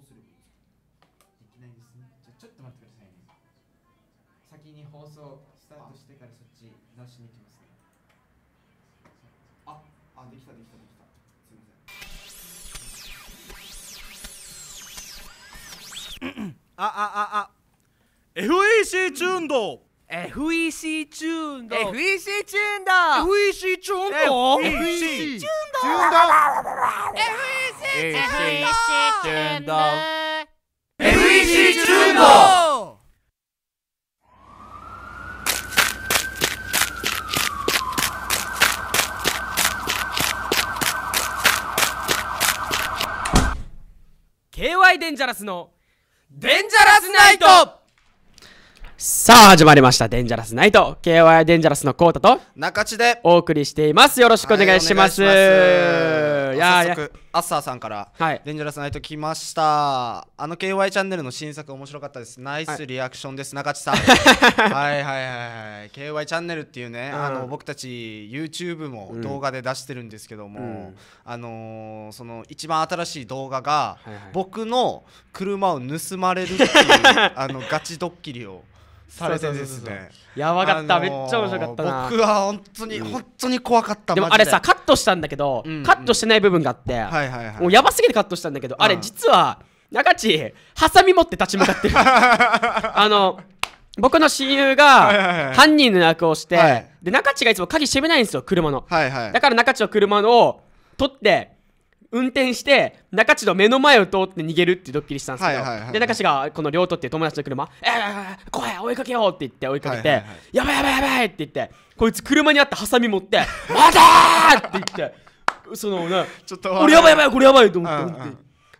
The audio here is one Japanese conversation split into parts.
うすればいいですかできないですねじゃあちょっと待ってくださいね先に放送スタートしてからそっちなしに行きますねああできたできたできたすいませんああああ FEC チューンド FEC チューンド FEC チューンド FEC チューンド FEC チューンド FEC FEC チューンド FEC チューンドデンジャラスのデンジャラスナイトさあ始まりましたデンジャラスナイト KY デンジャラスのコータと中地でお送りしていますよろしくお願いします、はいいや早速アッサーさんから「デンジャラスナイト」来ましたあの KY チャンネルの新作面白かったですナイスリアクションです、中地さん はいはいはいはい KY チャンネルっていうね、うん、あの僕たち YouTube も動画で出してるんですけども、うん、あのー、その一番新しい動画が、僕の車を盗まれるっていう あのガチドッキリをされてですねやばかった、あのー、めっちゃ面白かったな僕は本当に、うん、本当に怖かったでもあれさカットしたんだけど、うんうん、カットしてない部分があって、はいはいはい、もうやばすぎてカットしたんだけど、うん、あれ実は中地ハサミ持って立ち向かってる あの僕の親友が犯人の役をして、はいはいはい、で中地がいつも鍵閉めないんですよ車の、はいはい、だから中地は車を取って運転して中地の目の前を通って逃げるってドッキリしたんですけど、はいはいはい、で中地がこの両取って友達の車「ええ怖い追いかけよう」って言って追いかけて「はいはいはい、やばいやばいやばい」って言ってこいつ車にあったハサミ持って「まだ!」って言ってそのねちょっと俺やばいやばいこれやばいと思って、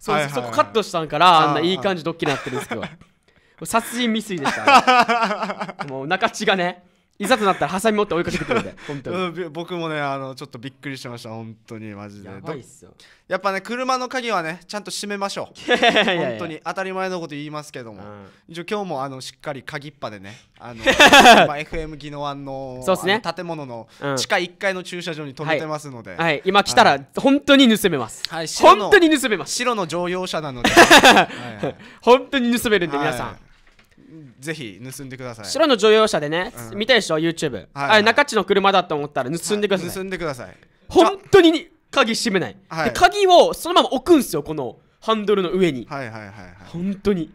そう、そこカットしたんからあんないい感じドッキリになってるんですけど 殺人未遂でした、ね、もう中地がねいざとなったらハサミ持って追いかけてくるんで 本当に僕もねあのちょっとびっくりしました本当にマジでやばいっすよやっぱね車の鍵はねちゃんと閉めましょう 本当に当たり前のこと言いますけども、うん、一応今日もあのしっかり鍵っぱでねあのまあ FM 技能案のそうすね、建物の地下1階の駐車場に止めてますので、うんはい、はい、今来たら、本当に盗めます、はい、本当に盗めます白の乗用車なので、はいはい、本当に盗めるんで皆さん、ぜひ盗んでください白の乗用車でね、うん見たいでしょ YouTube、はいはいあれ中地の車だと思ったら盗んでください、盗んでください本当に鍵閉めない、はいで鍵をそのまま置くんすよこのハンドルの上に、はいはいはいはい本当に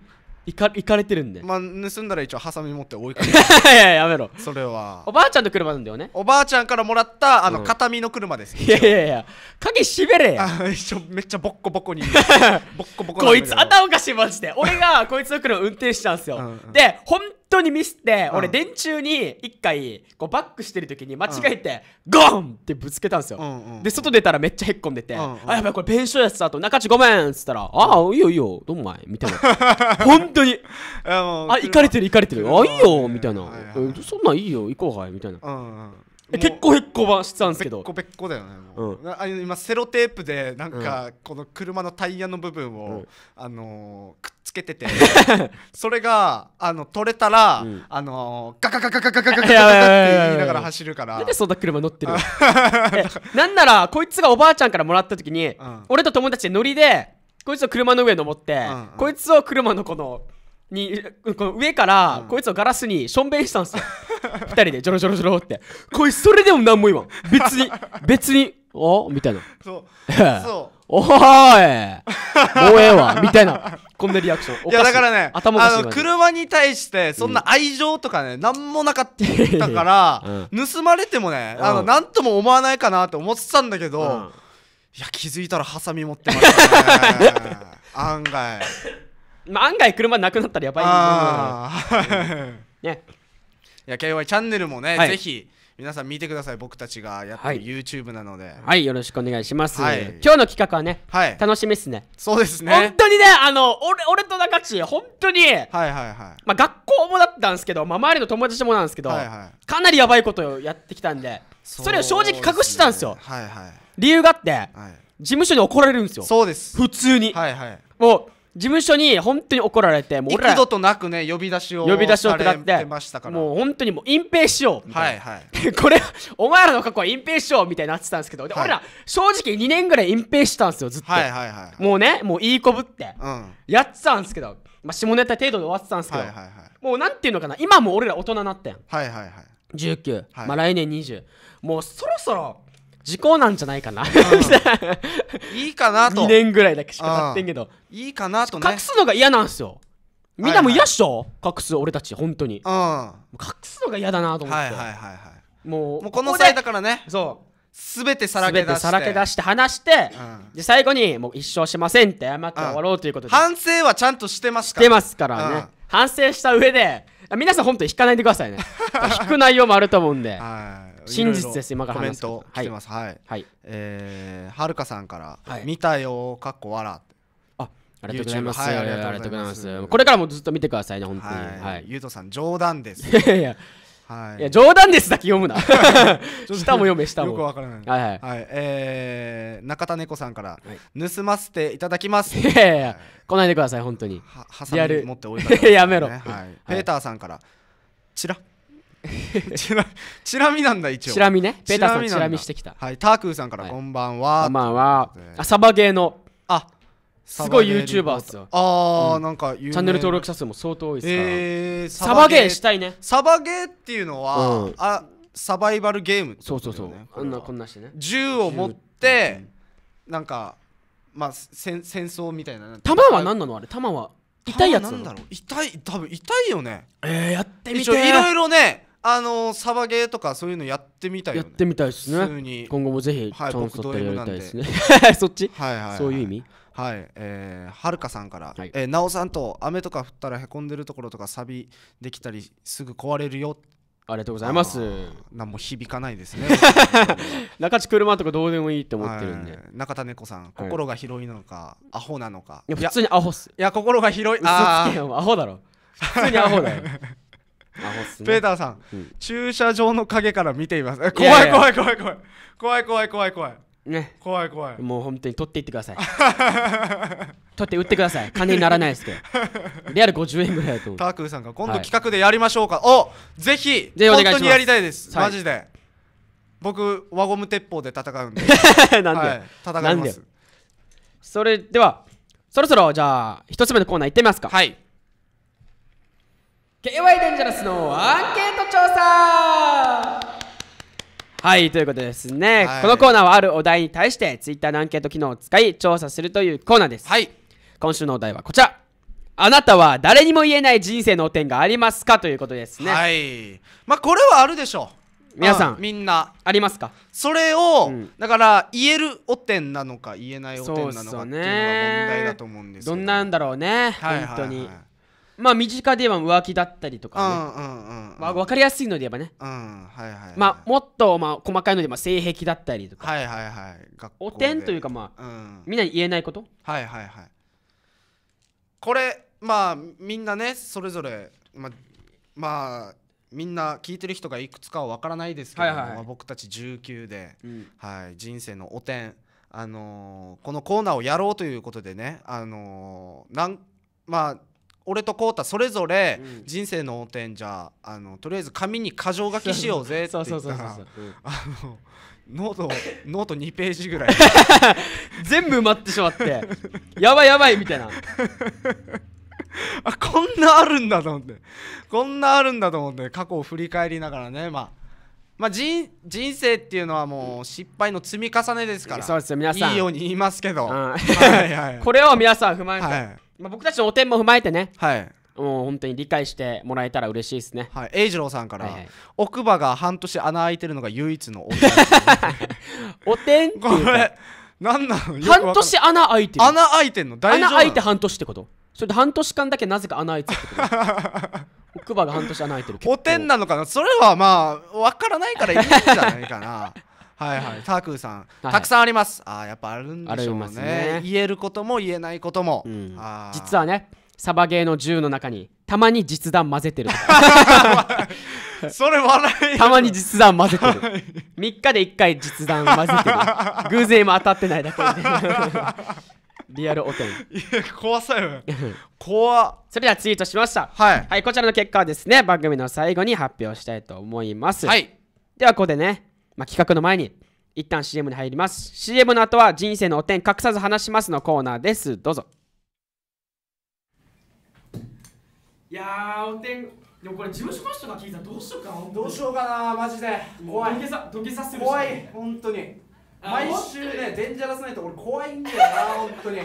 いか行かれてるんでまあ盗んだら一応ハサミ持って追いかけて いややめろそれはおばあちゃんの車なんだよねおばあちゃんからもらったあの、形見の車ですいやいやいや鍵閉めれあ一応めっちゃボッコボコに ボッコボコこいつ頭おかしいマジで俺がこいつの車運転したんすよ、で。ほん、で本当にミスって、俺電柱に一回こうバックしてる時に間違えて、ゴンってぶつけたんですよ、で外出たらめっちゃへっこんでて「あやばいこれ弁償やつだ」と「中地ごめん」っつったら「ああいいよいいよどんまい」みたいな本当に「あ行かれてる行かれてるあいいよ」みたいな「そんなんいいよ行こうかい」みたいな。結構へっこばしてたんですけどべっこべっこだよねもう、うん、あ今セロテープでなんか、この車のタイヤの部分を、あのけてて それがあの取れたら、うん、あのガカガカガカガガガガって言いながら走るからなんでそんな車乗ってるのなんならこいつがおばあちゃんからもらった時に、うん、俺と友達でノリでこいつを車の上に登って、うんうん、こいつを車のこのにこの上から、こいつをガラスにしょんべんしたんですよ2人でジョロジョロジョロってこいつそれでも何も言わん別に別におみたいなそうそうおーいもええわみたいな込んでリアクションいやだからね頭あの車に対してそんな愛情とかね、うん、何もなかったから、うん、盗まれてもね、うん、あの何とも思わないかなって思ってたんだけど、うん、いや気づいたらハサミ持ってましたね 案外、まあ、案外車なくなったらやばい、ね、ね、いや KY チャンネルもね、はい、ぜひ皆さん見てください僕たちがやってる YouTube なので、はい、はい、よろしくお願いします、はい、今日の企画はね、はい、楽しみっすねそうですね本当にねあの俺俺と中地本当にはいはいはいまあ学校もだったんですけど、まあ、周りの友達もなんですけど、はいはい、かなりやばいことをやってきたんでそれを正直隠してたんですよ、ね、はいはい、理由があって、はい、事務所に怒られるんですよそうです普通にはいはいもう事務所に本当に怒られて、もう俺ら、幾度となくね、呼び出しを呼び出しを下って、もう本当にもう隠蔽しようみたいな。はいはい、これ、お前らの過去は隠蔽しようみたいになってたんですけど、で、はい、俺ら、正直2年ぐらい隠蔽したんですよ、ずっと。はいはいはい、もうね、もういいこぶって、うん、やってたんですけど、まあ、下ネタ程度で終わってたんですけど、はいはいはい、もうなんていうのかな、今も俺ら大人になったやん。はいはいはい。19、はい、まあ来年20。もうそろそろ、時効なんじゃないかな、いいかなと2年ぐらいだけしかたってんけどいいかなとね隠すのが嫌なんすよみんなも嫌っしょ、隠す俺たち本当に、うん、隠すのが嫌だなと思ってはいはいはいはいもうもうこの際だからねそうすべてさらけ出してさらけ出して話して、うん、で最後にもう一生しませんって謝って終わろうということで、うん、反省はちゃんとしてますからしてますからね、反省した上で皆さん本当に引かないでくださいね引く内容もあると思うんで、はい、真実です今から話すコメント来てますはい、はいはえー、はるかさんから「はい、見たよ」かっこわらあありがとうございます、はい、ありがとうございますこれからもずっと見てくださいね本当に、はいはい、ゆうとさん冗談ですいやいやはい、いや冗談ですだけ読むな 下も読め下もよくわからない、はいはいはいえー、中田猫さんから、盗ませていただきますいやいやいや、来ないでください本当にはハサミ持っておいたね、やめろ、はい、ペーターさんからチラ チラチラ見なんだ一応チラ見ねペーターさんチラ見してきたはいタークーさんから、こんばんはこんばんは、えサバゲーのあすごい YouTuber っすよああ、うん、なんかチャンネル登録者数も相当多いですからえー、サバゲーしたいねサバゲーっていうのは、うん、あサバイバルゲーム、ね、そうそうそうこんなこんなしてね銃を持ってなんかまあ戦戦争みたいな弾は何なのあれ弾は痛いやつなんだろう痛い多分痛いよねえー、やってみていろいろねあのー、サバゲーとかそういうのやってみたい、ね、やってみたいですね今後もぜひ、はい、チャンスとやりたいですね そっち、はいはいはい、そういう意味はい、えー、はるかさんから、はい、えー、なおさんと雨とか降ったらへこんでるところとかサビできたりすぐ壊れるよありがとうございます何も響かないですね 中地車とかどうでもいいって思ってるんで、中田猫さん心が広いのか、はい、アホなのかいや普通にアホっすいや心が広いあアホだろ普通にアホだよ ね、ペーターさん、うん、駐車場の陰から見ています怖い怖い怖い怖い怖い怖い怖い怖いね怖い怖いもう本当に取っていってください 取って売ってください金にならないですけどリアル50円ぐらいだと思うタクーさんが今度企画でやりましょうか、はい、おぜひ本当にやりたいです、はい、マジで僕輪ゴム鉄砲で戦うんで なんで、はい、戦いますそれではそろそろじゃあ一つ目のコーナー行ってみますかはい KY デンジャラスのアンケート調査はいということですね、はい、このコーナーはあるお題に対してツイッターのアンケート機能を使い調査するというコーナーですはい今週のお題はこちらあなたは誰にも言えない人生の汚点がありますかということですねはいまあこれはあるでしょう皆さん、みんなありますかそれを、うん、だから言える汚点なのか言えない汚点なのかっていうのが問題だと思うんですけどどんなんだろうね、本当に、はいはいはいまあ身近では浮気だったりとかね、うんうんうんまあ、分かりやすいので言えばね、まあ、もっとまあ細かいのでまあ性癖だったりとか、はいはいはい学校おてんというかまあ、うん、みんなに言えないことはいはいはいこれまあみんなねそれぞれまあまあみんな聞いてる人がいくつかは分からないですけど、はいはいまあ、僕たち19で、うんはい、人生の汚点あのーこのコーナーをやろうということでね、あのーなんまあ、俺と浩太それぞれ人生の汚点じゃあのとりあえず紙に箇条書きしようぜって言ったらノートノート2ページぐらい全部埋まってしまってやばいやばいみたいな あこんなあるんだと思ってこんなあるんだと思って過去を振り返りながらねまあまあ、人人生っていうのはもう失敗の積み重ねですからそうですよ皆さんいいように言いますけど、うんはいはい、これを皆さん踏まえて、はい、まあ、僕たちのお点も踏まえてね、はい、もう本当に理解してもらえたら嬉しいですねはい栄次郎さんから、はいはい、奥歯が半年穴開いてるのが唯一のお点お点ってこれ何なの半年穴開いてる穴開いてんの大丈夫穴開いて半年ってことそれで半年間だけなぜか穴開いてるってこと クバが半年穴開いてるおてなのかなそれはまあ分からないからいいんじゃないかな はいはいタクーさん、たくさんありますあやっぱあるんでしょうねね言えることも言えないことも、うん、実はねサバゲーの銃の中にたまに実弾混ぜてる それ笑いたまに実弾混ぜてる3日で1回実弾混ぜてる偶然今当たってないだけで リアルおて ん。いや、怖さよ。怖それではツイートしました。はい。はい、こちらの結果はですね、番組の最後に発表したいと思います。はい。では、ここでね、まあ、企画の前に、一旦 CM に入ります。CM の後は、人生のおてん隠さず話しますのコーナーです。どうぞ。いやー、おてん。でもこれ事務所の人が聞いたらどうしようかどうしようかなマジで怖い土下座する怖い本当に毎週ねデンジャラスナイト俺怖いんだよな 本当に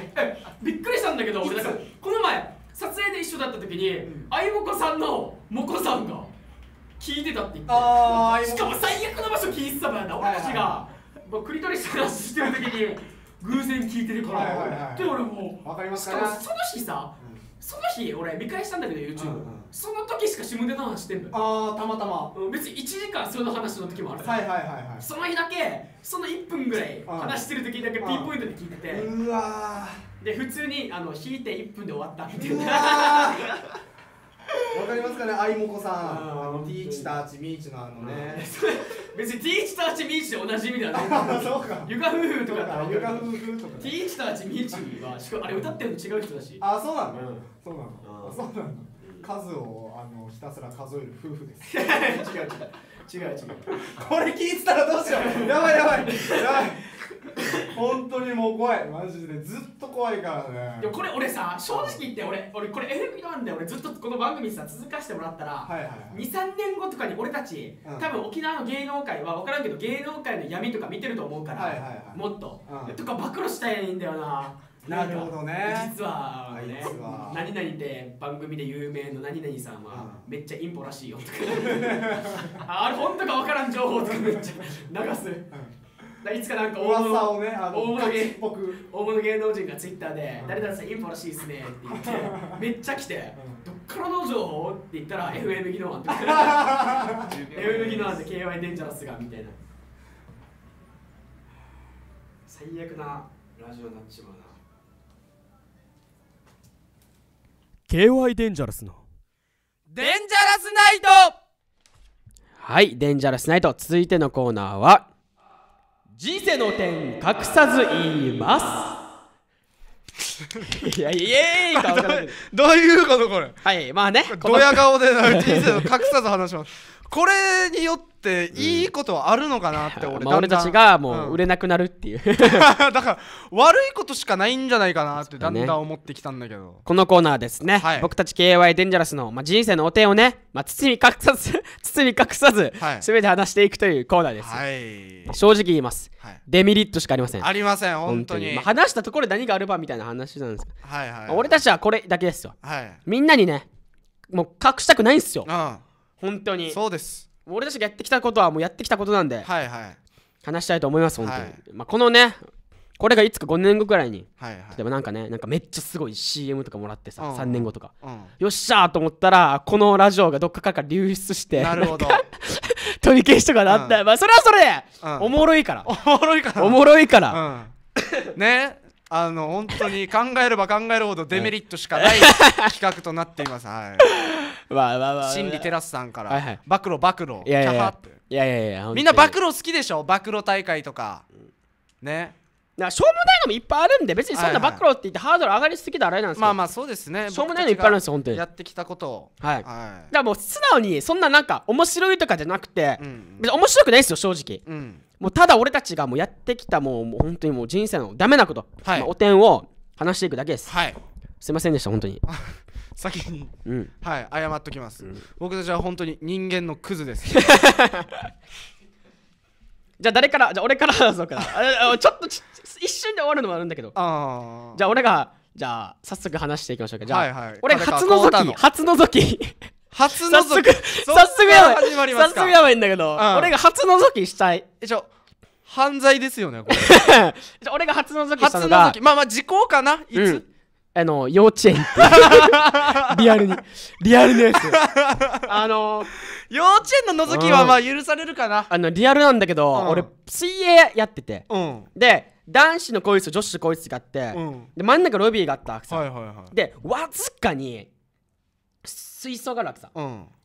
びっくりしたんだけど俺んかこの前撮影で一緒だった時に、あん、相棒子さんのもこさんが聞いてたって言ってしかも最悪の場所聞いてたもんな俺たちが、はクリトリス話してる時に偶然聞いてるから、で俺もわかりますしかもその日さ、その日俺見返したんだけど YouTube、その時しか下ネタの話してんのよああたまたま、うん、別に1時間その話の時もあるはいはいはいはいその日だけその1分ぐらい話してる時だけピンポイントで聞いててうわで普通にあの引いて1分で終わったみたいなわかりますかねあいもこさんあのティーチターチミーチのあのね 別にティーチターチミーチで同じ意味ではない そうかゆか夫婦とかだゆか夫婦とか、ティーチターチミーチはあれ歌ってるの違う人だしあそうなの、うん、そうなのそうなの数をあのひたすら数える夫婦です 違う違う違う違うこれ聞いてたらどうしようやばいやばいやばい本当にもう怖いマジでずっと怖いからねでもこれ俺さ正直言って俺俺これ FM なんで俺ずっとこの番組さ続かしてもらったら、はいはいはい、23年後とかに俺たち、うん、多分沖縄の芸能界は分からんけど芸能界の闇とか見てると思うから、はいはいはい、もっと、うん、とか暴露したいんだよななるほどね実はねは何々で番組で有名の何々さんはめっちゃインポらしいよとか あれ本当か分からん情報とかめっちゃ流すいつかなんか大噂物をね大物芸大物芸能人がツイッターで「誰々さんインポらしいっすね」って言って めっちゃ来て「どっからの情報?」って言ったら「FM 技能案」とて FM 技能案で KY デンジャラスが」みたいな最悪なラジオになっちまうな KY デンジャラスのデンジャラスナイトはいデンジャラスナイト続いてのコーナーは人生の点隠さず言います いやイエーイどういうことこれはいまあねドヤ顔で人生の隠さず話しますこれによっていいことはあるのかなって俺,、俺たちがもう売れなくなるっていう、うん、だから悪いことしかないんじゃないかなってだんだん思ってきたんだけど、ね、このコーナーですね、はい、僕たち KY デンジャラスの、まあ、人生の汚点をね、まあ、包み隠さず 包み隠さず、はい、全て話していくというコーナーです、はい、正直言います、はい、デメリットしかありませんありません本当にに、まあ、話したところで何があるばみたいな話なんですはいはい、はい、俺たちはこれだけですよ、はい、みんなにねもう隠したくないんですよ、うん本当にそうです俺たちがやってきたことはもうやってきたことなんで、はいはい、話したいと思います本当に、はいまあ、このねこれがいつか5年後くらいに、はいはい例えばなんかねなんかめっちゃすごい CM とかもらってさ、うん3年後とかうん、よっしゃーと思ったらこのラジオがどっかから流出してなるほど、取り消しとかなったら、まあそれはそれで、うん、おもろいからおもろいからおもろいから、うん、ねあの本当に考えれば考えるほどデメリットしかない企画となっていますはいわわわ心理テラスさんから、暴露暴露いやいやいキャハやっていやいやいやみんな暴露好きでしょ暴露大会とかねなしょうもないのもいっぱいあるんで別にそんな暴露って言ってハードル上がりすぎたらあれなんですけど、まあまあそうですねしょうもないのいっぱいあるんですよ本当にやってきたことをはいだからもう素直にそんななんか面白いとかじゃなくて、別に面白くないですよ正直うんもうただ俺たちがもうやってきたもうもう本当にもう人生のダメなこと、はいまあお点を話していくだけですはいすいませんでした本当に 先に、うん、はい謝っときます、うん、僕たちは本当に人間のクズです じゃあ誰からじゃあ俺から話 そうかなちょっと一瞬で終わるのもあるんだけどあじゃあ俺がじゃあ早速話していきましょうかじゃあ、はいはい、俺初のぞき初のぞき初のぞき早速やばい早速やばいんだけど、うん、俺が初のぞきしたいえちょ犯罪ですよねこれ じゃ俺が初のぞきしたのが初のぞきまあまあ時効かないつ、うんあの、幼稚園って。リアルに。リアルなやつ。あの幼稚園の覗きはまあ許されるかな。あの、リアルなんだけど、うん、俺、水泳やってて。うん、で、男子の更衣室、女子の更衣室があって、うん、で、真ん中ロビーがあったわけさ。はいはいはい、で、わずかに、水槽があるわけさ。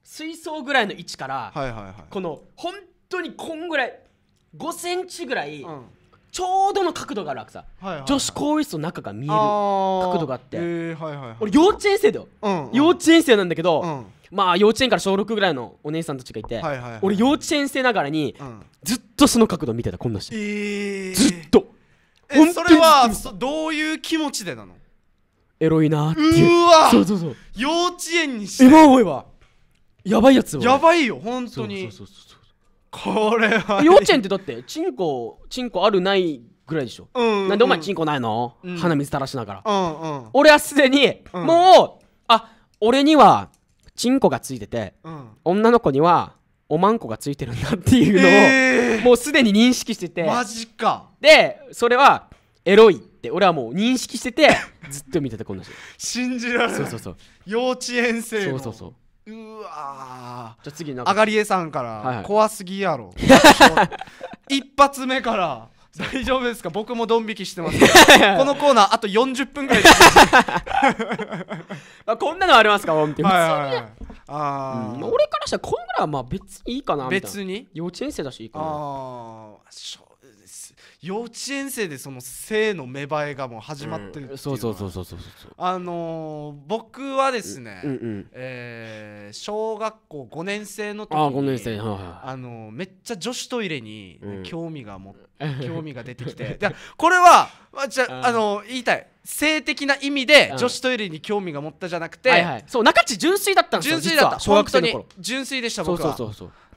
水槽ぐらいの位置から、はいはいはい、この、本当にこんぐらい、5センチぐらい、ちょうどの角度があるわけさ、はいはいはい、女子更衣室の中が見える角度があって、えーはいはいはい、俺幼稚園生だよ、うんうん、幼稚園生なんだけど、うん、まあ幼稚園から小6ぐらいのお姉さんたちがいて、はいはいはい、俺幼稚園生ながらに、うん、ずっとその角度見てたこんな人、えー、ずっとえそれはどういう気持ちでなのエロいなっていううわそうそうそう幼稚園にして今思えばやばいやつやばいよ本当にそうそうそうそうこれは幼稚園ってだってチンコチンコあるないぐらいでしょ、うんうんなんでお前チンコないの、うん、鼻水垂らしながら、うんうん、俺はすでに、うん、もうあ俺にはチンコがついてて、うん、女の子にはおまんこがついてるんだっていうのを、えー、もうすでに認識しててマジかでそれはエロいって俺はもう認識しててずっと見ててこんな人 信じられないそうそうそう幼稚園生そうそうそううわじゃ次なんかあがりえさんから、怖すぎやろ 一発目から大丈夫ですか僕もドン引きしてますこのコーナーあと40分ぐらい あこんなのありますかみたいな、あ俺からしたらこんぐらいはまあ別にいいかなみたいな別に幼稚園生だしいいかなああ幼稚園生でその性の芽生えがもう始まってるっていう、うん、そうそうそうそうそうあのー、僕はですね、うんうん、えー、小学校5年生の時にあ年生、はい、あのー、めっちゃ女子トイレに興味がも、興味が出てきてこれは、まあ、じゃあの言いたい性的な意味で女子トイレに興味が持ったじゃなくて、はいはい、そう中地純粋だったんですよ純粋だった小本当に純粋でした僕は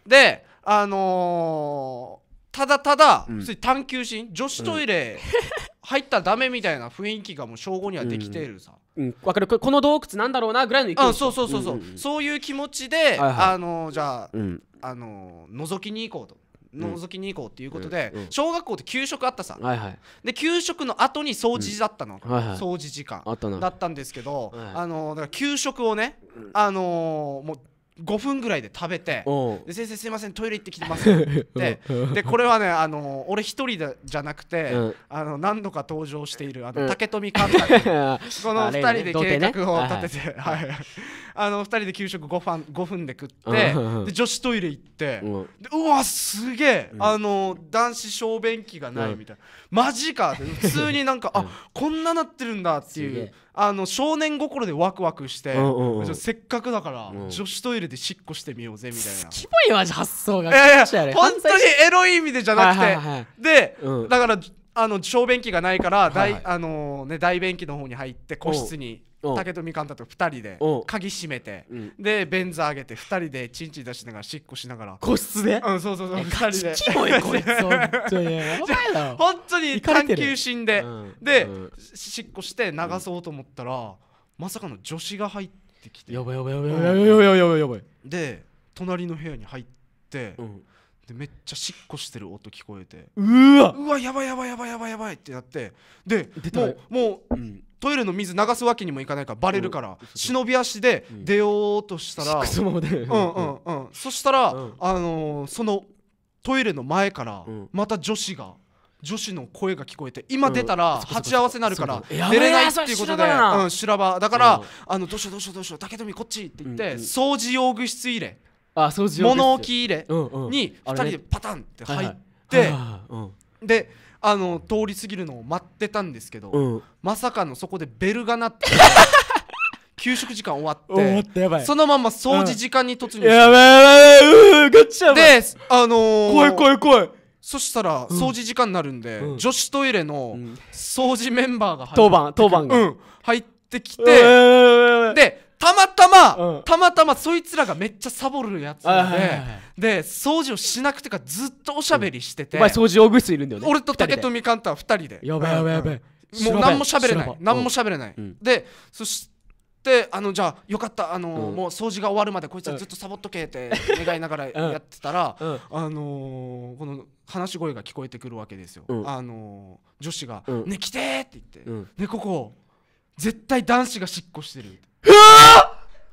であのただただ、普通に探求心女子トイレ入ったらダメみたいな雰囲気がもう正午にはできているさ、うん、分かるこの洞窟なんだろうなぐらいの勢いあそうそうそうそううんうんうん、そういう気持ちで、はいはい、あのじゃあ、うん、あの覗きに行こうと。覗きに行こうっていうことで、うんうん、小学校って給食あったさ、はいはい、で給食の後に掃除だったの、うんはいはい、掃除時間だったんですけど、はい、あのだから給食をね、あのー、もう5分ぐらいで食べて「で先生すいませんトイレ行ってきてます」っ てでこれはねあの俺一人じゃなくて、うん、あの何度か登場しているあの、うん、竹富監督、この2人で計画を立てて、ね、はいあの2人で給食 5, ファン5分で食ってで女子トイレ行ってでうわすげえ、あの男子小便器がないみたいな、マジかって普通になんか、あこんななってるんだっていうあの少年心でワクワクして、せっかくだから女子トイレでしっこしてみようぜみたいな。キモいマ発想が。いやいや本当にエロい意味でじゃなくて、で、だからあの小便器がないから大、はいはい、あのね、大便器の方に入って個室に竹富監太と2人で鍵閉めて、うん、で便座上げて2人でチンチン出しながらしっこしながら個室でうんそうそうそう2人で 本当に探求心で、うん、で、うん、しっこして流そうと思ったら、まさかの女子が入ってきてやばいやばいやばいやばいやばいやばいで隣の部屋に入って、うんでめっちゃしっこしてる音聞こえてうわうわやばいやばいやばいやばいやばいってなってでもうもう、うん、トイレの水流すわけにもいかないからバレるから、忍び足で出ようとしたら、うん、そうんうんそしたら、あのー、そのトイレの前からまた女子が。女子の声が聞こえて今出たら鉢合わせになるから出れないっていうことで、うん、修羅場だから、あのどうしようどうしようどうしよう竹富こっちって言って、掃除用具室入れ物置入れに2人でパタンって入ってであの通り過ぎるのを待ってたんですけど、うん、まさかのそこでベルが鳴って 給食時間終わってそのまま掃除時間に突入して、うん、やばいやばいやばいであのー、怖い怖い怖いそしたら掃除時間になるんで、うん、女子トイレの掃除メンバーが入って当番当番が、入ってきて、でたまたま、うんたまたまそいつらがめっちゃサボるやつで、はいはいはいで掃除をしなくてかずっとおしゃべりしてて、お前掃除用具室いるんだよね俺と竹富寛太は2人でやばいやばいやばいもう何も喋れない何も喋れない、うんでそしてあのじゃあよかったあの、うんもう掃除が終わるまでこいつはずっとサボっとけって 願いながらやってたら、うんあのーこの話し声が聞こえてくるわけですよ、うんあのー女子がう「んね来て!」って言って「うんねここ絶対男子がしっこしてる」って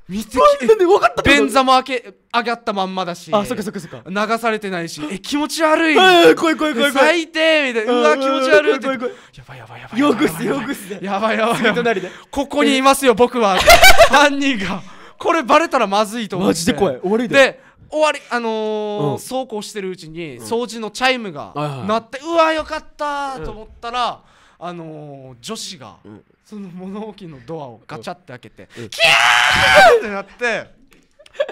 水着なんで分かった便座も開け上がったまんまだしあそっかそっかそっか流されてないしえ気持ち悪い怖い怖い怖い怖い最低みたいなうわ気持ち悪いってやばいやばいやばいよくすよくすやばいやばいでここにいますよ僕は犯人がこれバレたらまずいと思ってマジで怖い終わりで終わりあのーうん、そうこうしてるうちに、掃除のチャイムが鳴って、うわよかったと思ったら、うん、あのー、女子が、うんその物置のドアをガチャって開けて、キャーってなって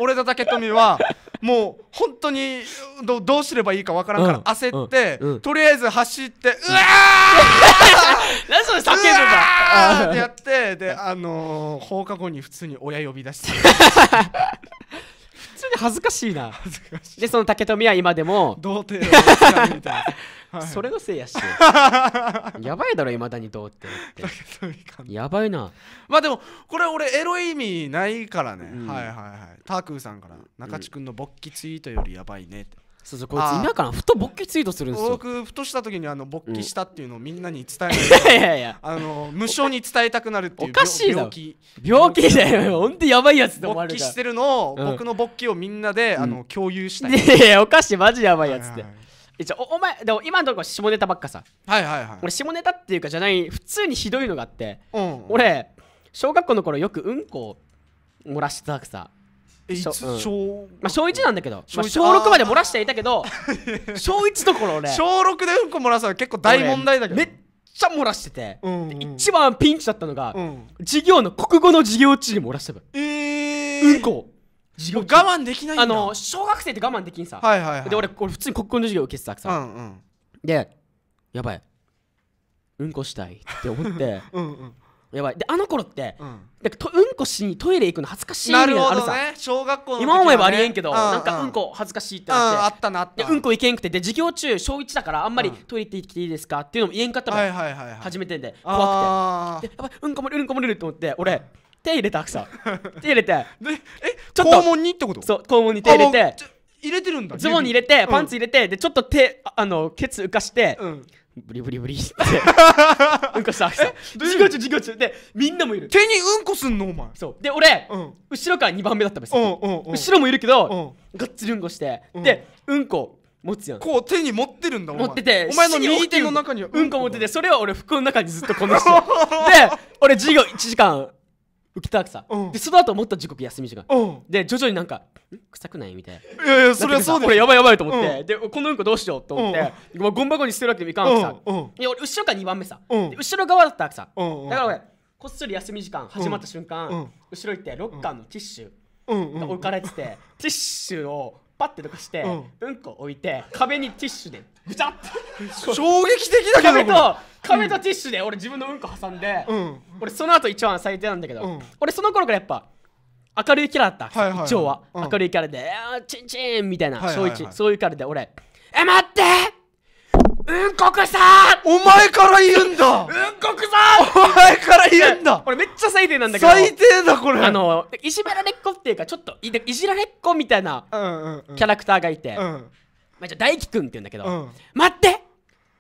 俺と竹富はもう本当にどうすればいいかわからんから焦って、とりあえず走ってうわー何それ叫ぶんだってやってであの放課後に普通に親呼び出して 恥ずかしいな恥ずかしいでその竹富は今でも童貞をみたいな、はい、それのせいやし やばいだろいまだにどうってやばいなまあでもこれ俺エロい意味ないからね、うん、はいはいはいタークーさんから中地君の勃起ツイートよりやばいねって、そうそうこいつ今からふと勃起ツイートするんですよ僕ふとした時にあの勃起したっていうのをみんなに伝えない、うん、いやいやいやあの無償に伝えたくなるっていうおかしい病気病気だよほんとやばいやつって思われ勃起してるのを、うん、僕の勃起をみんなで、あの共有したいいやいやおかしいマジやばいやつって、はいはいおお前でも今のところ下ネタばっかさはいはいはい俺下ネタっていうかじゃない普通にひどいのがあって、うん、俺小学校の頃よくうんこを漏らしてたくさえいつ小、まあ、小1なんだけど小,、まあ、小6まで漏らしてはいたけど小1の頃ろ俺小6でうんこ漏らすのは結構大問題だけどめっちゃ漏らしてて、うんうん、一番ピンチだったのが、うん、授業の国語の授業中に漏らしてたえー、うんこ授業我慢できないんだあの小学生って我慢できんさ、はいはいはい、で俺俺普通に国語の授業受けてたさ、うんうん、でやばいうんこしたいって思って うん、うん、やばいであの頃って、うん、かとうんこしにトイレ行くの恥ずかしいみたいなあるさ、ね、小学校、ね、今思えばありえんけど、うんなんかうんこ恥ずかしいってなって、うん、あったなあったうんこ行けんくてで授業中小1だからあんまりトイレ行ってきていいですかっていうのも言えんかったもん、はいはいはいはい、初めてで怖くてでやばいうんこ漏れるうんこ漏れると思って俺手入れたくさ 手入れてでえちょっと肛門にってことそう肛門に手入れて入れてるんだズボンに入れて、パンツ入れて、うん、でちょっと手あのケツ浮かして、うん、ブリブリブリって うんこした授業中授業中でみんなもいる手にうんこすんのお前そうで俺、うん、後ろから2番目だったんですよ、うんうん、後ろもいるけど、がっつりうんこして、でうんこ持つやんこう手に持ってるんだ持っててお前の右手の中にはうんこ持っててそれは俺服の中にずっとこんなして で俺授業1時間浮きたさ、うんでその後もっと時刻休み時間うんで徐々になんか臭くないみたいないやいやそれはそうだこれやばいやばいと思って、でこのうんこどうしようと思って、まあゴン箱に捨てるわけにもいかんわけさ、うんいや俺後ろから2番目さ、うん後ろ側だったわけさ、うんだから俺こっそり休み時間始まった瞬間、うん後ろ行ってロッカーのティッシュが置かれてて、ティッシュをパッてとかして、うん、うんこ置いて壁にティッシュでぐちゃって衝撃的だけど壁と壁とティッシュで俺自分のうんこ挟んで、うん、俺その後一番最低なんだけど、うん、俺その頃からやっぱ明るいキャラだった、はいはい、一応は、明るいキャラで「ち、うんちん」みたいな、はいはいはい、小一そういうキャラで俺「え待ってうんこくさーお前から言うんだうんこくさーお前から言うんだ俺めっちゃ最低なんだけど最低だこれあのいじめられっ子っていうかちょっといいじられっ子みたいなキャラクターがいて、うん、まあ、じゃあ大輝くんって言うんだけど、うん、待って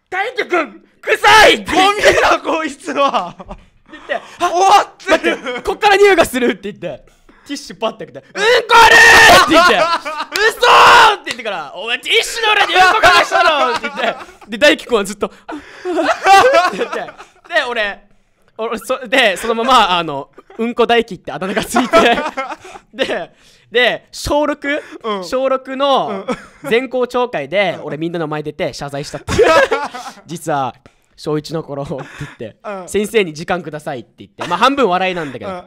大輝くん臭いゴミだこいつはって言って終わってるこっから匂いがするって言ってティッシュパッて開けて「うんこある!」って言って「嘘って言ってから「お前ティッシュの裏にうんこ隠したの!」って言ってで大輝くんはずっと「って言ってで俺俺そでそのままあのうんこ大輝ってあだ名がついてでで小6、うん、小6の全校長会で俺みんなの前出て謝罪したって 実は小1の頃って言って、うん、先生に時間くださいって言ってまあ半分笑いなんだけど。うん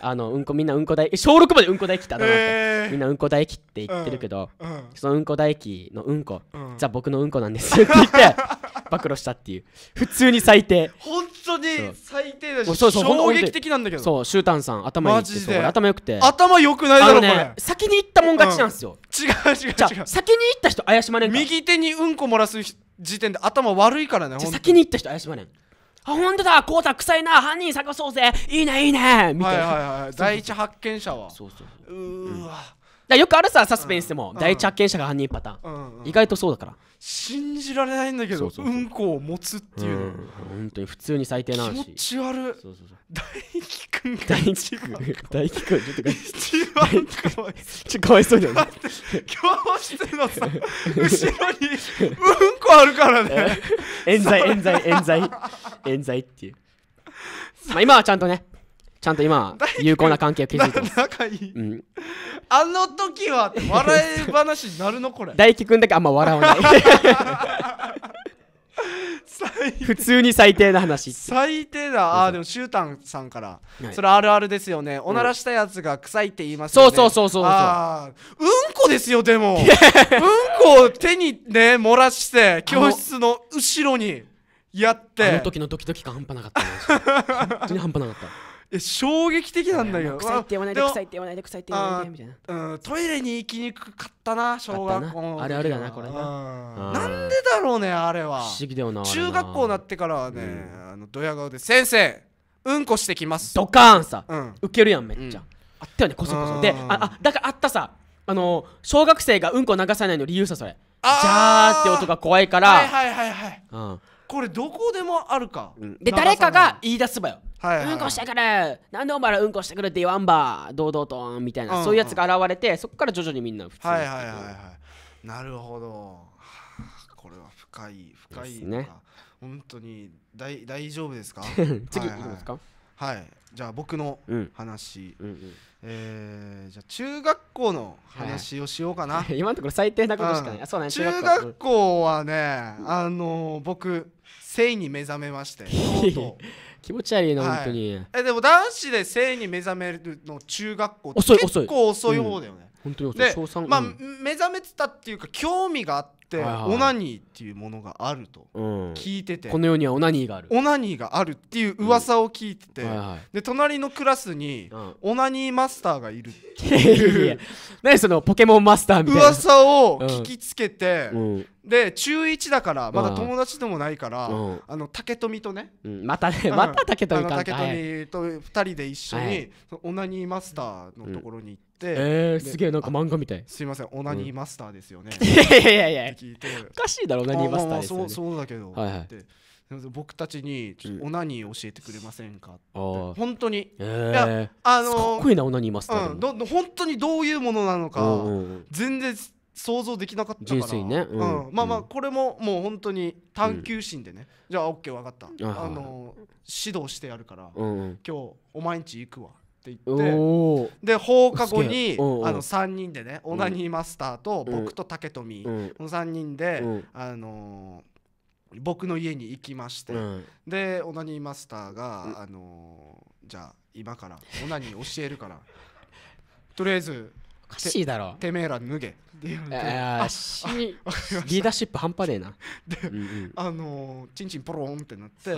あのうんこみんなうんこ大、小6までうんこ代切ったなって、えー、みんなうんこ代切って言ってるけど、うんうん、そのうんこ大切のうんこ、うん、じゃあ僕のうんこなんですって言って 暴露したっていう普通に最低本当に最低だしそうそう衝撃的なんだけどそうシュータンさん頭いいって頭よくて頭よくないだろこれ先に行ったもん勝ちなんですよ、違う違う違う先に行った人怪しまれん右手にうんこ漏らす時点で頭悪いからね先に行った人怪しまれんあ本当だこうた臭いな犯人探そうぜいいねいいねみたいな、はいはいはい、第一発見者はそうそうそううわ、うん、だよくあるさサスペンスでも、うん、第一発見者が犯人パターン、うんうん、意外とそうだから信じられないんだけどうんこを持つっていうの本当に普通に最低な話気持ち悪そうそうそう大輝くん大輝くん大輝くんちょっと一番かわいちょかわいそうだよね教室のさ後ろにうんこあるからね冤罪冤罪冤罪冤罪っていうまあ今はちゃんとねちゃんと今有効な関係を築いてます仲いい、うん、あの時は笑い話になるのこれ大輝くんだけあんま笑わない普通に最低な話最低だあでもシュータンさんから、はい、それあるあるですよね、おならしたやつが臭いって言いますよ、ね、そうそうそうそうそううんこですよでもうんこを手にね漏らして教室の後ろにやってあの時のドキドキ感半端なかった、本当に半端なかった衝撃的なんだよ。臭いって言わないで臭いって言わないで臭いって言わないでみたいな、うん、トイレに行きにくかったな小学校のあれあれだなこれななんでだろうねあれは不思議だよな中学校になってからはね、あのドヤ顔で「先生うんこしてきます」ドカーンさ、うん、ウケるやんめっちゃ、あったよねこそこそでああだからあったさあの小学生がうんこ流さないの理由さそれじゃーって音が怖いからはいはいはいはい、うんこれどこでもあるか、うん、で誰かが言い出すばよ、はいはいはい、うんこしてくるなんでお前らうんこしてくるって言わんば堂々とみたいな、うんうん、そういうやつが現れてそこから徐々にみんな普通はいはいはいはいなるほどこれは深い深いね本当に大大丈夫ですか 次、はい、きますかはいじゃあ僕の話、うんうんうんえー、じゃあ中学校の話をしようかな、はい、今のところ最低なことしかない、うん、そうね中学校はね、うん、あのー、僕性に目覚めまして 気持ち悪いな、はい、本当にえでも男子で性に目覚めるの中学校って結構遅い方だよね、うん、本当に遅いで、まあ、目覚めてたっていうか興味があってってオナニーっていうものがあると聞いてて、この世にはオナニーがあるオナニーがあるっていう噂を聞いてて、で隣のクラスにオナニーマスターがいるっていう何そのポケモンマスターみたいな噂を聞きつけて、で中1だからまだ友達でもないから、うん、あの竹富とね、うん、またねまた竹富か竹富と2人で一緒に、オナニーマスターのところに行って。うん、えー、すげえなんか漫画みたいすいませんオナニーマスターですよね、いやいやいやおかしいだろオナニーマスターですよ、ね、まあ、そうそうだけど、はいはい僕たちにちオナニー教えてくれませんかって本当に、えー、いやあのー、かっこいいなオナニーマスター、うん、ど本当にどういうものなのか、うんうん、全然想像できなかったからね、うん、うん、まあまあこれももう本当に探求心でね、うん、じゃあ OK 分かったあの指導してやるから、うん、今日お前んち行くわって言ってで放課後にあの3人でねオナニーマスターと僕と竹富、この3人で、あのー、僕の家に行きまして、でオナニーマスターが、あのー、じゃあ今からオナニー教えるからとりあえずかしいだろてめえら脱げあしリーダーシップ半端ねえなで、あのちんちんポロンってなって、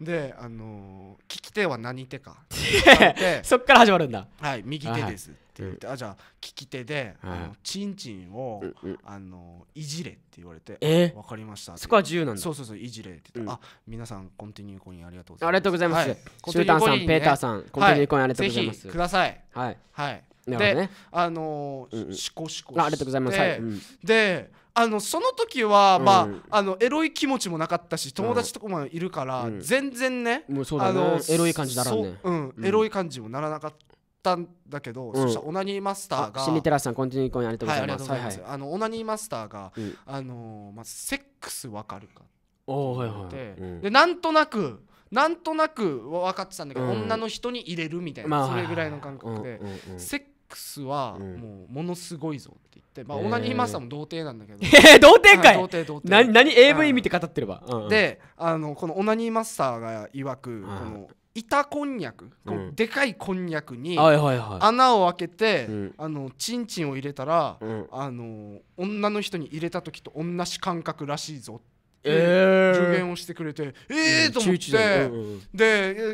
であの聞き手は何手か そっから始まるんだはい右手ですって言って、あじゃあ聞き手で、チンチンちんちんを、あのいじれって言われて、えー、かりましたそこは自由なんだそうそうそういじれって言って、あ皆さんコンティニューコインありがとうございますありがとうございます、シュータンさん、ペーターさんコンティニューコインありがとうございます、くださいはい、はいで、ね、あのー、うん、シコシコありがとうございます、はい、であのその時は、まあ、うん、あのエロい気持ちもなかったし友達とかもいるから、うん、全然ね,、もうそうだねあのエロい感じならんね、うん、エロい感じもならなかったんだけど、そしたらオナニーマスターがシミテラさんコンティニーコインありがとうございます,、はいはい、あのオナニーマスターが、あのまあ、セックスわかるかおはいはい、でなんとなくなんとなく分かってたんだけど、女の人に入れるみたいな、それぐらいの感覚で、セッックスはもうものすごいぞって言って、まあ、オナニーマスターも童貞なんだけど、えー、童貞かい、童貞童貞何何 AV 見て語ってれば、うん、であのこのオナニーマスターが曰くこの板こんにゃく、うん、でかいこんにゃくに穴を開けて、うん、あのチンチンを入れたら、うん、あの女の人に入れた時と同じ感覚らしいぞってえー、助言をしてくれてええー、と思って、うん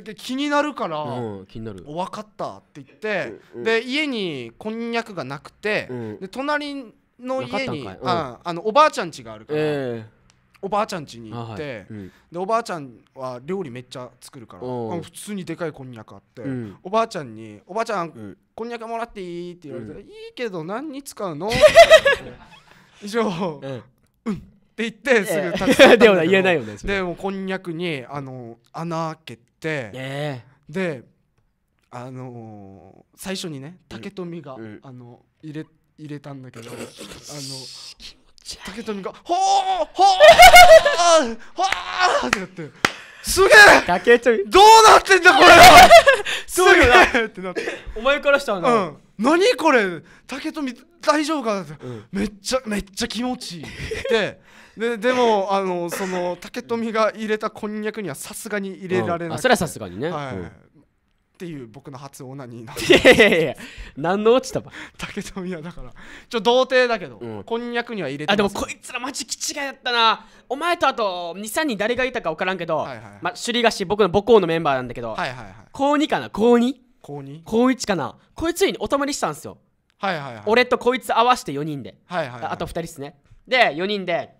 で気になるから、うん、気になる分かったって言って、うんうん、で家にこんにゃくがなくて、うん、で隣の家に、うん、あのおばあちゃん家があるから。えーおばあちゃん家に行って、はいうん、でおばあちゃんは料理めっちゃ作るから普通にでかいこんにゃくあって、うん、おばあちゃんに「おばあちゃん、うん、こんにゃくもらっていい?」って言われて「いいけど何に使うの? 」以上、うん、って言ってすぐたんだけど、えー、でも言えないよねでもこんにゃくにあの穴開けて、えー、であのー、最初にね竹富が、うん、あの入れ入れたんだけどあの竹富が「ほーほーほー!」ってやって「すげえ竹富どうなってんだこれは すげえ!」ってなってお前からしたらな、うん何これ竹富大丈夫かって、うん、めっちゃめっちゃ気持ちいいってででもあのその竹富が入れたこんにゃくにはさすがに入れられない、うん、それはさすがにね、はい、うん、っていう僕の初オナニーないやいやいや何の落ちたば竹富はだからちょ童貞だけど、うん、こんにゃくには入れてあでもこいつらマジ気違いだったなお前とあと23人誰がいたか分からんけど、はいはいまあ首里菓子僕の母校のメンバーなんだけど、はいはいはい、高2かな高 2? 高 2? 高1かなこいつにお泊まりしたんですよはいはい、はい、俺とこいつ合わせて4人で、はいはい、はい、あと2人っすねで4人で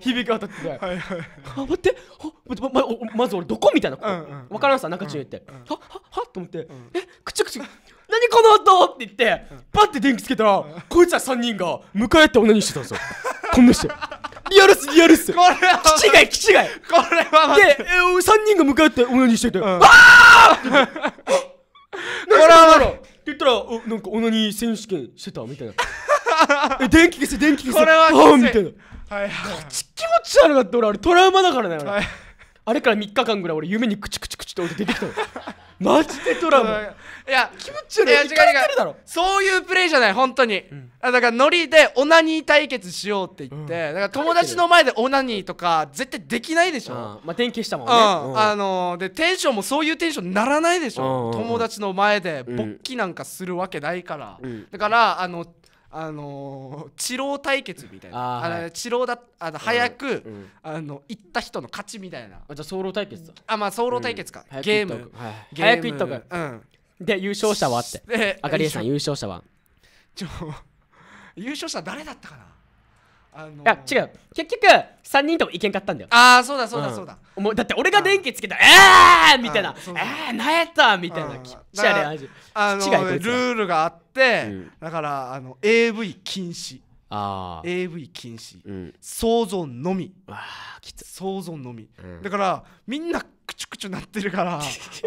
響き渡ってて、はいはい、あ待ってはまままず俺どこみたいな、うんうん、分からんさ中中言って、うんうん、はははと思って、うん、えくちくちゅ何この音って言ってパッて電気つけたら、こいつら3人が迎え合って女にしてたんですよこんなしてリアルっすリアルっすこれはちがいちがいこれはで、えで3人が迎え合って女にしてて、うん、ああこれはって言ったらおなんか女に選手権してたみたいなえ電気消せ電気消せこれはああみたいなはいはい、気持ち悪かった俺あれトラウマだからね、はい、あれから3日間ぐらい俺夢にクチクチクチって俺出てきたの マジでトラウマいや気持ち悪いいや違う違うそういうプレイじゃない本当に、うん、だからノリでオナニー対決しようって言って、うん、だから友達の前でオナニーとか絶対できないでしょ、うん、まあ転勤したもんね、うん、あのー、でテンションもそういうテンションにならないでしょ、友達の前で勃起なんかするわけないから、だからあのあの治療対決みたいなあ、は治療だあの早く、あの行った人の勝ちみたいなあじゃあ早漏対決だあまあ早漏対決か、ゲーム、早く行っとく、で優勝者はってあかりえさん優勝者はちょ 優勝者誰だったかなあのー、いや違う結局3人とも意見買ったんだよああそうだそうだそうだ、うん、もうだって俺が電気つけたええーみたいなええー、なやったみたいなきっちゃれ味あのー、ルールがあって、うん、だからあの AV 禁止あ AV 禁止、うん、想像のみわきつ想像のみ、うん、だからみんなくちゅくちゅなってるから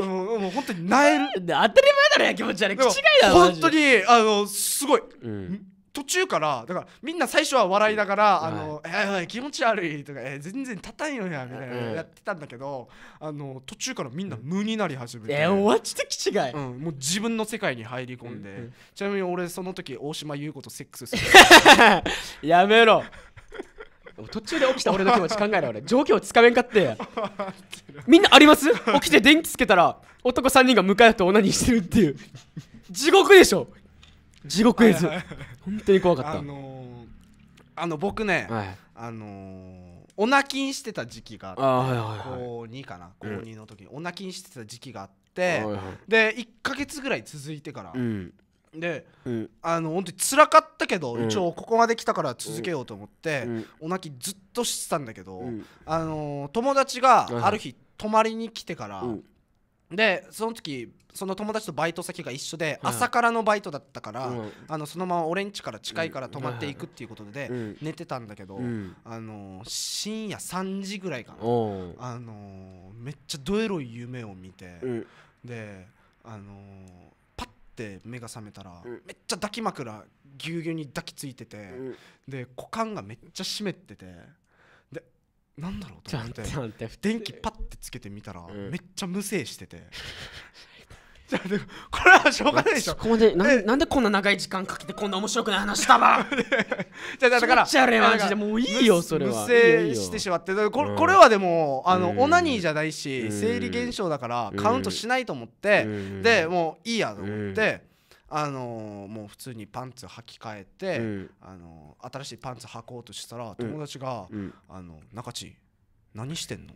もうもう本当になえる 当たり前だろ気持ち悪い口がいだろ本当にあのすごい、うん、途中からだからみんな最初は笑いながら「はい、あのえー、気持ち悪い」とか、えー「全然たたんよや」みたいなやってたんだけど、うん、あの途中からみんな無になり始めて、うん、えー、ゃった違い、うん、もう自分の世界に入り込んで、うんうん、ちなみに俺その時大島優子とセックスする やめろ途中で起きた俺の気持ち考えろ俺状況 をつかめんかって みんなあります起きて電気つけたら男3人が向かい合ってオナニーしてるっていう地獄でしょ地獄絵図、本当に怖かったあのー、あの僕ね、はい、あのーおなきんしてた時期があって高2かな高2の時におなきんしてた時期があってで1か月ぐらい続いてからであの本当につらかったけど一応ここまで来たから続けようと思ってお泣きずっとしてたんだけどあの友達がある日泊まりに来てからでその時その友達とバイト先が一緒で朝からのバイトだったから、あのそのまま俺んジから近いから泊まっていくっていうことで、寝てたんだけど、あの深夜3時ぐらいかな、あのめっちゃどエロい夢を見て、であのパッて目が覚めたら、めっちゃ抱き枕ぎゅうぎゅうに抱きついてて、で股間がめっちゃ湿ってて。なんだろうと思って電気パッてつけてみたら、めっちゃ無精してて じゃあでこれはしょうがないでしょここでななんでこんな長い時間かけてこんな面白くない話した ばじゃだからしゃれマジでもういいよそれは無制してしまってこれこれはでもあのオナニーじゃないし生理現象だからカウントしないと思ってでもういいやと思って。あのー、もう普通にパンツ履き替えて、うん、あのー、新しいパンツ履こうとしたら友達が「うん、あの中地何してんの?」っ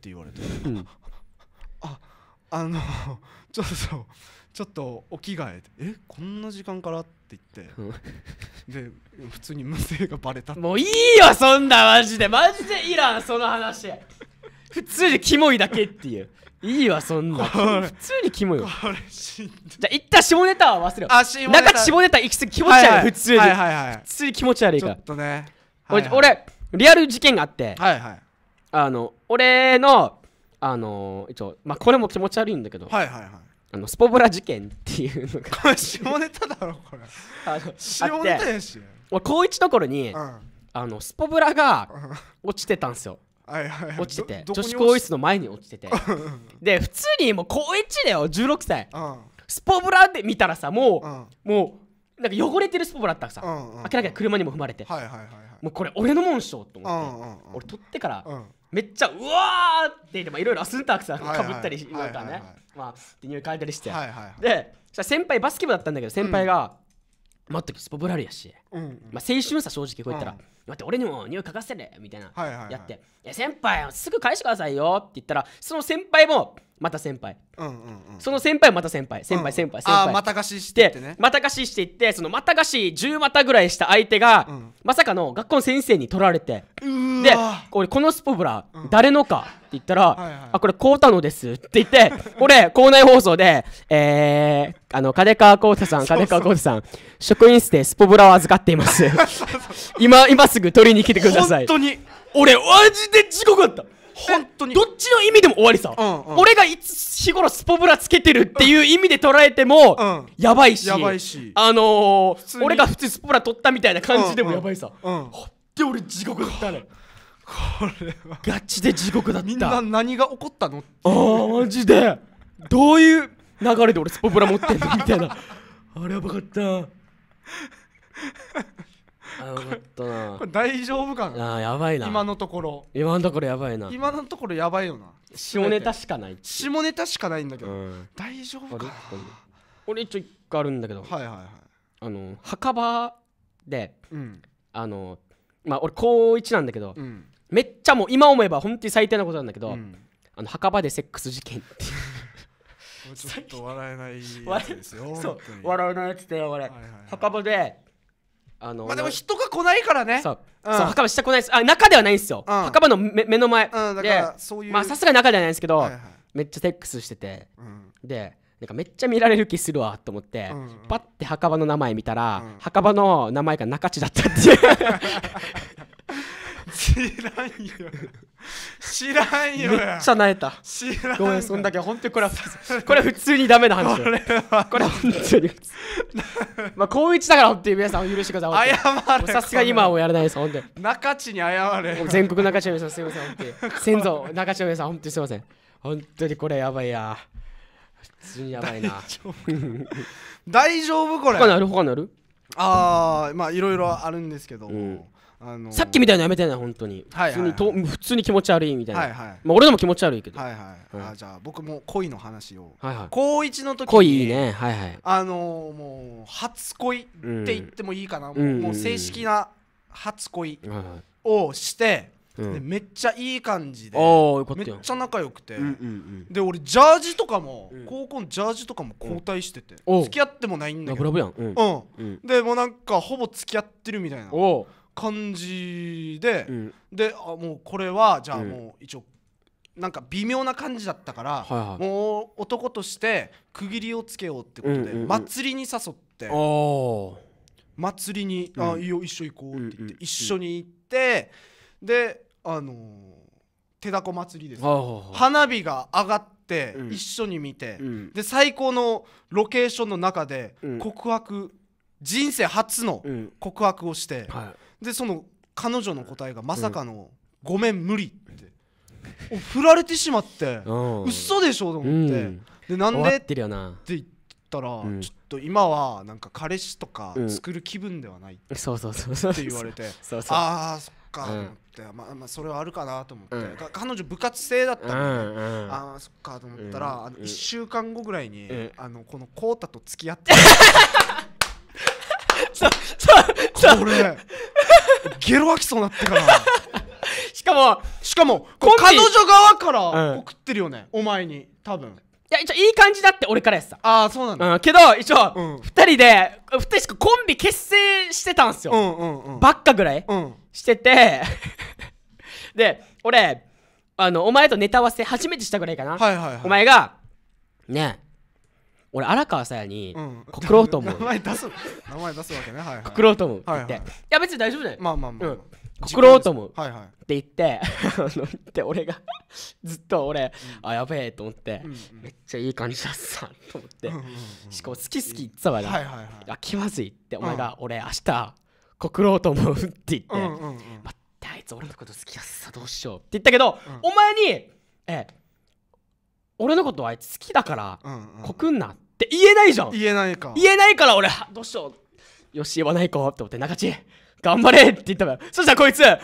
て言われて、あ あの ちょっとちょっとお着替ええこんな時間からって言ってで普通に無声がバレたもういいよそんなマジでマジでいらんその話普通にキモいだけっていういいわそんな 普通にキモいわこれいじゃあ一旦下ネタは忘れよあ下ネタ中下ネタ行き過ぎ気持ち悪い、はいはい、普通に、はいはいはい、普通に気持ち悪いからちょっとね、はいはい、俺リアル事件があってはいはいあの俺のあの一応、まあ、これも気持ち悪いんだけど、はいはいはいあのスポブラ事件っていうのが 下ネタだろこれあの下ネタやし俺高一の頃に、うん、あのスポブラが落ちてたんですよはいはい、はい、落ちてて女子更衣室の前に落ちててで普通にもう高1だよ16歳、うん、スポブラで見たらさもう、うん、もうなんか汚れてるスポブラだったらさ、うんうん、明らかに車にも踏まれて、はいはいはいはい、もうこれ俺のもんしょと思って、うんうんうん、俺取ってからうん、めっちゃうわーって言っていろいろアスンタークさんかぶったりしかねまあって匂い変えたりして、はいはいはい、で先輩バスケ部だったんだけど先輩が「待ってスポブラリやしまあ、青春さ正直こう言ったら、待って俺にも匂い嗅がせてみたいな、はいはいはい、やって「先輩すぐ返してくださいよ」って言ったらその先輩もまた先輩、うんうんうん、その先輩また先輩先輩先輩先輩、うん、また貸ししてって、ね、また貸ししていってそのまた貸し10股ぐらいした相手が、うん、まさかの学校の先生に取られてで俺このスポブラ、うん、誰のかって言ったら「はいはい、あこれ孝太のです」って言って 俺校内放送でえー、あの金川浩太さん金川浩太さん職員室でスポブラを預かってっています今今すぐ取りに来てください本当に俺マジで地獄だった本当にどっちの意味でも終わりさ、うんうん、俺がいつ日頃スポブラつけてるっていう意味で捉えても、うん、やばいしやばいしあのー、俺が普通スポブラ取ったみたいな感じでもやばいさ、うんうん、で俺地獄だったねこれはガチで地獄だったみんな何が起こったのああマジでどういう流れで俺スポブラ持ってんのみたいなあれやばかった あよかったなこれ大丈夫かなあやばいな今のところ今のところやばいな今のところやばいよな下ネタしかない下ネタしかないんだけうど、ん大丈夫かな俺一応一個あるんだけどはいはいはいあの墓場でうんあのまあ俺高1なんだけどうんめっちゃもう今思えば本当に最低なことなんだけうどんあの墓場でセックス事件ってい うちょっと笑えないやつですよ 本当笑うなやつだよ俺いはいはい、場であのまあでも人が来ないからねそう,、墓場下来ないですあ中ではないんですよ、墓場の目目の前、でまあさすがに中ではないんですけど、めっちゃセックスしてて、でなんかめっちゃ見られる気するわと思って、うんうん、パッて墓場の名前見たら、うん、墓場の名前が中地だったっていう 知らんよ知らんよめっちゃないた知らんごめんそんだけ本当にこれはこれ普通にダメな話 これはこれは本当にまあ高一だから本当に皆さん許してください謝れさすが今はもうやらないです本当に中地に謝れ全国中地の皆さんすいません本当に先祖中地の皆さん本当にすいません本当にこれやばいや普通にやばいな大丈夫これ他にある他にあるああまあいろいろあるんですけどうんあのー、さっきみたいなのやめてない本当に、はいはいはい、普通に普通に気持ち悪いみたいな、はいはい、まあ、俺でも気持ち悪いけど、はいはいあじゃあ僕も恋の話を、はいはい、高1の時に恋いいね、はいはい、あのー、もう初恋って言ってもいいかな、うん、もう正式な初恋をして、うん、めっちゃいい感じでめっちゃ仲良くて、うんうんうん、で俺ジャージとかも、うん、高校のジャージとかも交代してて、うん、付き合ってもないんだけどラブラブやん、うんでもうなんかほぼ付き合ってるみたいな感じで、うん、であもうこれはじゃあもう一応なんか微妙な感じだったから、もう男として区切りをつけようってことで、祭りに誘って祭りに「あいいよ一緒行こう」って言って、一緒に行ってであのー、手だこ祭りです、花火が上がって、一緒に見て、うん、で最高のロケーションの中で告白、人生初の告白をして。うんはいでその彼女の答えがまさかの「ごめん無理」って振られてしまって嘘でしょと思ってでなんでって言ったらちょっと今はなんか彼氏とか作る気分ではないって言われてああそっかと思ってまあまあそれはあるかなと思って彼女部活生だったのでああそっかと思ったらあの1週間後ぐらいにあのこの浩太と付き合って。さ、うさ、これゲロ吐きそうになってから しかもしかも彼女側から送ってるよね、お前に多分いや一応いい感じだって俺からやってたああそうなんだ、けど一応、二2人で2人しかコンビ結成してたんすよ、うんうんうん、ばっかぐらい、うん、してて で俺あのお前とネタ合わせ初めてしたぐらいかな、はいはいはい、お前が「ねえ俺荒川さやに告ろうと思う、名前出す名前出すわけねはい、告ろうと思うって言って、はいや別に大丈夫だよまあまあまあ、告ろうと思う、はいはい、って言って で俺が ずっと俺、あやべえと思って、めっちゃいい感じだっさと思って、うんしかも好き好き言ってたから、はいはいあ気まずいってお前が、俺明日告ろうと思うって言って、うん待ってあいつ俺のこと好きやっさどうしようって言ったけど、うん、お前にえ俺のことあいつ好きだから告んなってって言えないじゃん言えないか言えないから俺どうしようよし言わないかって思って中地頑張れって言ったのよそしたらこいつ「が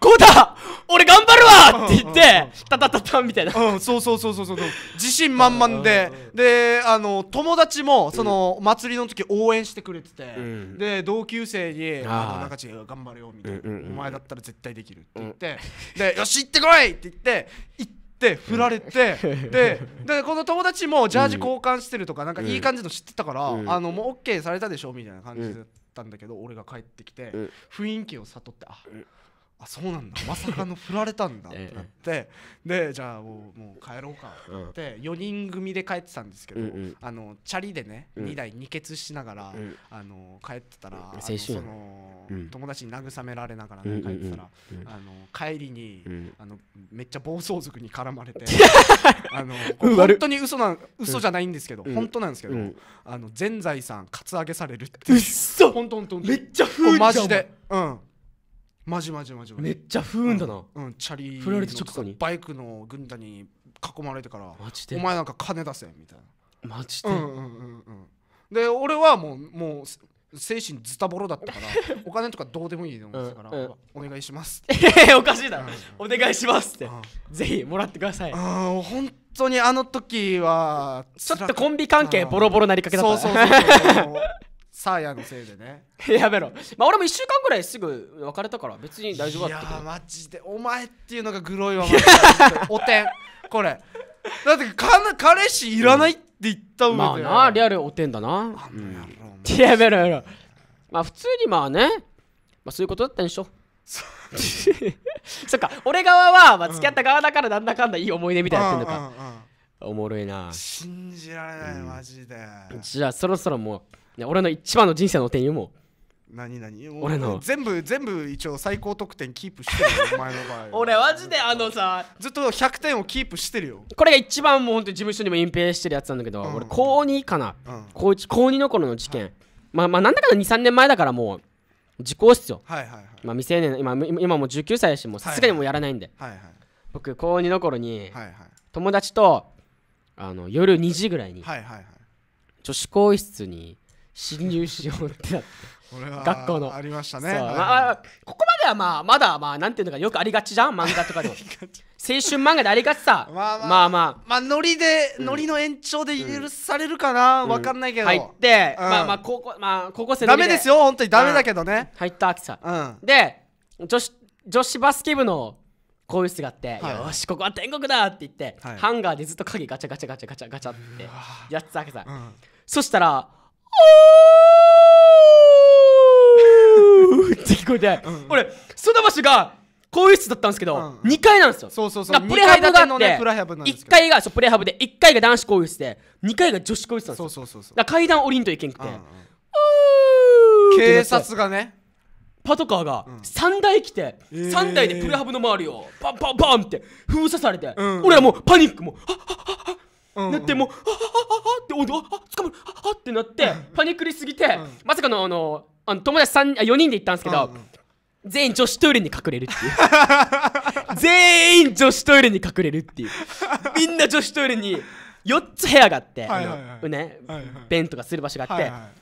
こうだ俺頑張るわ!」って言ってタタタタみたいなうんそうそうそうそうそう自信満々でであの友達もその祭りの時応援してくれてて、で同級生に「あ中地頑張れよ」みたいな、お前だったら絶対できる」って言って「でよし行ってこい!」って言って行ってって振られて、ででこの友達もジャージ交換してるとかなんかいい感じの知ってたから、あのもう OK されたでしょみたいな感じだったんだけど、俺が帰ってきて、雰囲気を悟ってあ、あそうなんだ まさかの振られたんだってなってでじゃあもうもう帰ろうかって4人組で帰ってたんですけど、うんうん、あのチャリでね、うん、2台二血しながら、うん、あの帰ってたら、その、うん、友達に慰められながら、ね、帰ってたら、あの帰りに、あのめっちゃ暴走族に絡まれて あの本当に嘘な嘘じゃないんですけど、本当なんですけど、あの全財産かつあげされるってう本当本当めっちゃ風マジでうんマジマジマジマジめっちゃ不運だな、うん、チャリ振られて直後にバイクの軍団に囲まれてからマジでお前なんか金出せみたいなマジで、うんうんうんうん、で俺はもうもう精神ズタボロだったから お金とかどうでもいいと思ってたから、うんお願いしますって おかしいだろ、うん、お願いしますってぜひもらってくださいああ本当にあの時はちょっとコンビ関係ボロボロなりかけだったそうそうそうそう サーヤのせいでね やめろまあ俺も1週間ぐらいすぐ別れたから別に大丈夫だったいやマジでお前っていうのがグロいわ おてんこれだってか彼氏いらないって言ったもんまあなリアルおてんだなあうん、やめろやめろまあ普通にまあねまあそういうことだったんでしょ そっか俺側は、まあ、付き合った側だからなんだかんだいい思い出みたいなってんのか、うんうんうん、おもろいな信じられない、マジでじゃあそろそろもういや俺の一番の人生の転うも何何俺の全部全部一応最高得点キープしてるよお前の場合 俺マジであのさずっと100点をキープしてるよこれが一番もう本当に事務所にも隠蔽してるやつなんだけど、うん、俺高2かな、うん、高1高2の頃の事件、はい、まあまあなんだかの23年前だからもう時効室よ、はいはいはい、まあ、未成年今今もう19歳やしもうさすがにもうやらないんで、はいはい、僕高2の頃に、はいはい、友達とあの夜2時ぐらいに、はいはいはい、女子更衣室に侵入しようってなって学校のありましたね、はいまあ、ここまではまあまだまあなんていうのかよくありがちじゃん漫画とかでも 青春漫画でありがちさまあまあまあ、まあ、まあノリで、うん、ノリの延長で許されるかな、うん、わかんないけど入って、うん、まあまあ高校まあ高校生ダメですよ本当にダメだけどね、入った秋さ、うん、で女子女子バスケ部の更衣室があって、はい、よしここは天国だって言って、はい、ハンガーでずっと鍵ガチャガチャガチャガチャガチャってやってたわけさ、そしたら って聞こえて、うん、俺、ソダ場所が、更衣室だったんですけど、うん、2階なんですよ。そうそうそう。プレハブがあって、ね、1階がそうプレハブで、1階が男子更衣室で、2階が女子更衣室なんですよ。そうそうそうだ階段降りんといけんくて。うんうん、警察がね。パトカーが3台来て、うん、3台でプレハブの周りをパンパンパンって封鎖されて、うん、俺はもうパニックもう、はっはっはっはっなってもう「はははは」って「あかまるはは」ってなってパニクりすぎてまさかのあのあの友達3 4人で行ったんですけど全員女子トイレに隠れるっていう 全員女子トイレに隠れるっていうみんな女子トイレに4つ部屋があってね弁とかする場所があ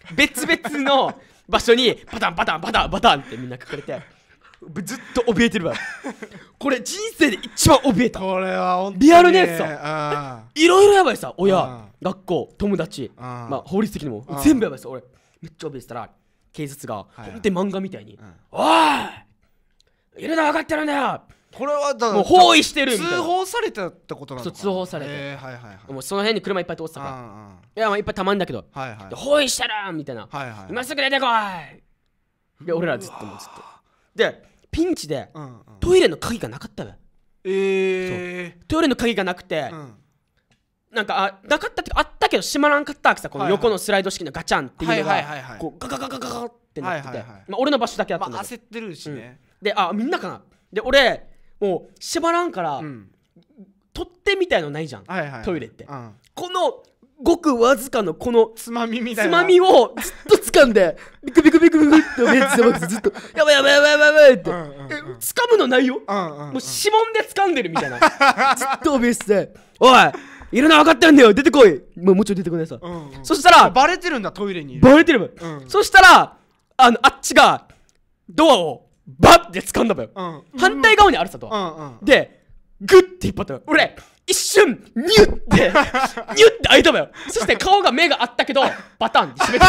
って別々の場所にパタンパタンパタンパタンってみんな隠れて。ずっと怯えてるわこれ人生で一番怯えたこれは本当リアルなやつさいろいろやばいさ親学校友達まあ法律的にも全部やばいさ俺めっちゃ怯えてたら警察が本当に漫画みたいに「おいいるの分かってるんだよ!」これはだもう包囲してる通報されたってことなのそう通報されて、えーはいはいはい、もうその辺に車いっぱい通ってたから、いやまあいっぱいたまんだけど、はいはい、包囲したるみたいな、はいはい、今すぐ出てこいで俺らずっともうずっとでピンチで、トイレの鍵がなかったわえー、トイレの鍵がなくて、うん、なんかあなかったってあったけど閉まらんかったわけさこの横のスライド式のガチャンっていうのがこうガガガガガガってなってて、まあ、俺の場所だけあったんだけど、まあ、焦ってるしね、うん、であみんなかなで俺もう閉まらんから、うん、取ってみたいのないじゃん、はいはい、トイレって、うん、このごくわずかのこのつまみみたいなつまみをずっと掴んでビクビクビクビクって目つぶってずっと「やばいやばいやばいやばいって、掴むのないよ、もう指紋で掴んでるみたいな ずっと OBS で「おいいるの分かってるんだよ出てこい!」もうもちょい出てこないさ、そしたらバレてるんだトイレにバレてるそしたらあのあっちがドアをバッて掴んだばよ、反対側にあるさと、でグッて引っ張った俺一瞬、ニュッて、ニュッて開いたのよ。そして顔が目があったけど、バタンって閉めて、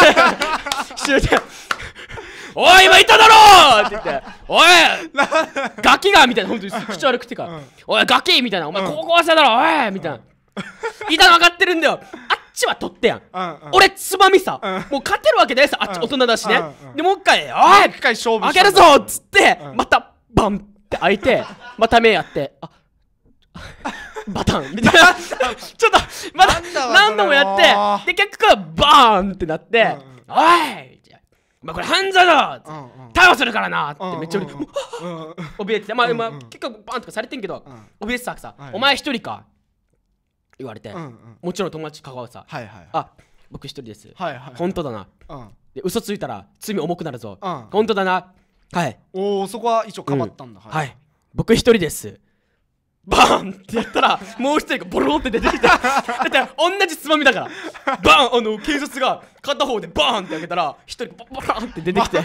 閉めて、おい、今いただろって言って、おい、ガキがみたいな、本当に口悪くてか、おい、ガキみたいな、お前高校生だろ、おいみたいな。いたの分かってるんだよ。あっちは取ってやん。俺、つまみさ、もう勝てるわけです、あっち大人だしね。で、もう一回、おい、一回勝負けるぞっつって、また、バンって開いて、また目やって、あバタンみたいなちょっとまだ何度もやってで結果バーンってなって、おいまあこれ犯罪だ、逮捕するからなってめっちゃ俺、怯えてまあ今、結構バーンとかされてんけど、怯えてたさ、お前一人か言われて、もちろん友達関わるさ、はいはい、あ僕一人です、はいはい、本当だな、で嘘ついたら罪重くなるぞ、本当だなはいおおそこは一応かばったんだ、はい、僕一人ですバーンってやったらもう一人がボロンって出てきてだって同じつまみだからバーンあの警察が片方でバーンって開けたら一人がボロンって出てきて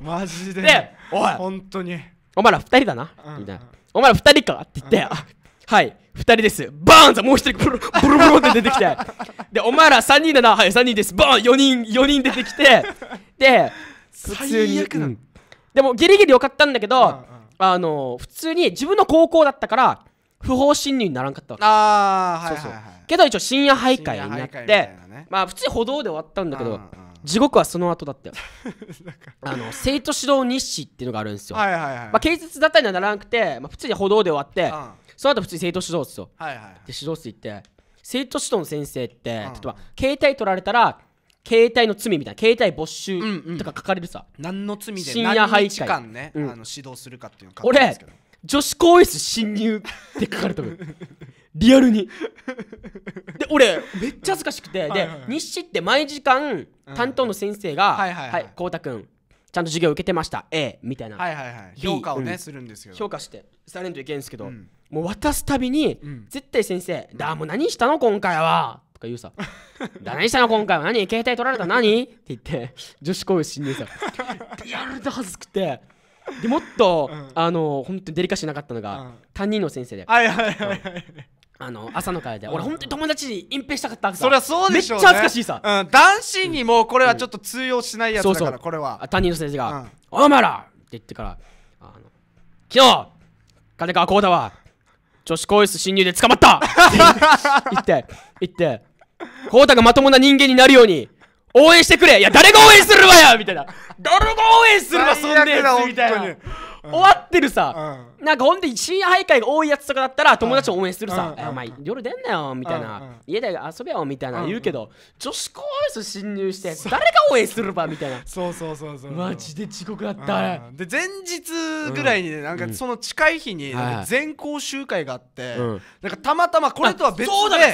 マジででおい本当にお前ら二人だな、みたいなお前ら二人かって言って、うん、はい2人ですバーンてもう一人ブロボロロって出てきてでお前ら3人だなはい3人ですバーン4人4人出てきてで普通に、うん、でもギリギリよかったんだけど、うんうんあの普通に自分の高校だったから不法侵入にならんかったわけああ、はい、はい、そうそうけど一応深夜徘徊になって、ね、まあ普通に歩道で終わったんだけど地獄はその後だったよ あの生徒指導日誌っていうのがあるんですよ、はいはいはいまあ、警察だったりはならなくて、まあ、普通に歩道で終わって、うん、その後普通に生徒指導室を、はいはいはい、で指導室行って生徒指導の先生って、うん、例えば携帯取られたら携帯の罪みたいな携帯没収とか書かれるさ、うんうん、何の罪で深夜配置間ね、うん、あの指導するかっていうの俺女子更衣室侵入って書かれたの リアルにで俺めっちゃ恥ずかしくて、で、はいはい、日誌って毎時間担当の先生が「うん、はいはい、はこうたくんちゃんと授業受けてました A」みたいな、はいはいはい、評価をね、するんですよ評価してされんといけんですけど、もう渡すたびに、絶対先生「だもう何したの今回は」とか言うさ「何したの今回は何携帯取られた何?」って言って女子高生にさリアルで恥ずくて。でもっと、うん、あの本当にデリカシーなかったのが、うん、担任の先生で。はいはいあの朝の会で、俺本当に友達に隠蔽したかったそりゃそうでしょう、ね、めっちゃ恥ずかしいさ、うん、男子にもこれはちょっと通用しないやつだから、うん、そうそうこれは担任の先生が「お前ら!」って言ってから「あの昨日金川浩太は女子高衣室侵入で捕まった!」って言って言ってコウタがまともな人間になるように、応援してくれいや、誰が応援するわよみたいな。誰が応援するわ、そんなやつみたいな。終わってるさ、なんかほんで深夜徘徊が多いやつとかだったら友達を応援するさ「お前夜出んなよ」みたいな「家で遊べよ」みたいな言うけど女子高生侵入して誰が応援するばみたいなそうそうそうそうマジで地獄だったで前日ぐらいにねなんかその近い日に全校集会があってなんかたまたまこれとは別で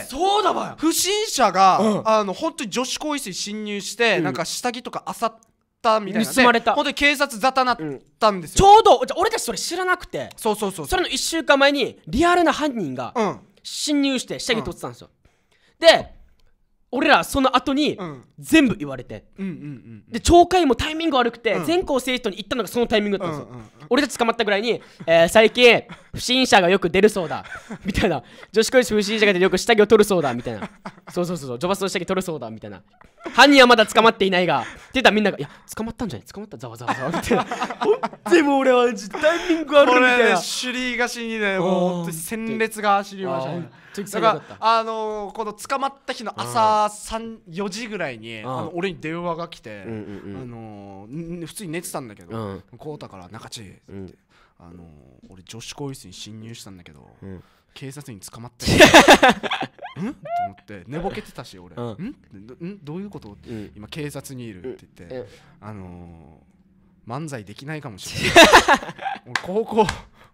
そうだわ不審者があの本当に女子高生侵入してなんか下着とかあさってたみたいな盗まれた本当に警察沙汰なったんですよ、ちょうど俺たちそれ知らなくてそうそうそうそれの1週間前にリアルな犯人が侵入して下着取ってたんですよ、で俺らその後に全部言われて、うん、で懲戒もタイミング悪くて、全校生徒に行ったのがそのタイミングだったんですよ、俺たち捕まったぐらいに、えー、最近不審者がよく出るそうだみたいな女子生不審者が出てよく下着を取るそうだみたいなそうそうそうそう女バスの下着取るそうだみたいな犯人はまだ捕まっていないが言たみんなが「いや捕まったんじゃない捕まったざわざわざわ」みたいなでも俺はタイミング悪いみたいな俺ね首里が死にねもう鮮烈が走りましたねだからあのー、この捕まった日の朝34時ぐらいにあの俺に電話が来て、うんうんうん、あのー、普通に寝てたんだけど「こうた、ん、から中地」って、うん、あのー、俺女子更衣室に侵入したんだけど、うん、警察に捕まって うん と思って寝ぼけてたし俺、うんんどういうこと、うん、今警察にいるって言って、うん、あのー、漫才できないかもしれない 俺高校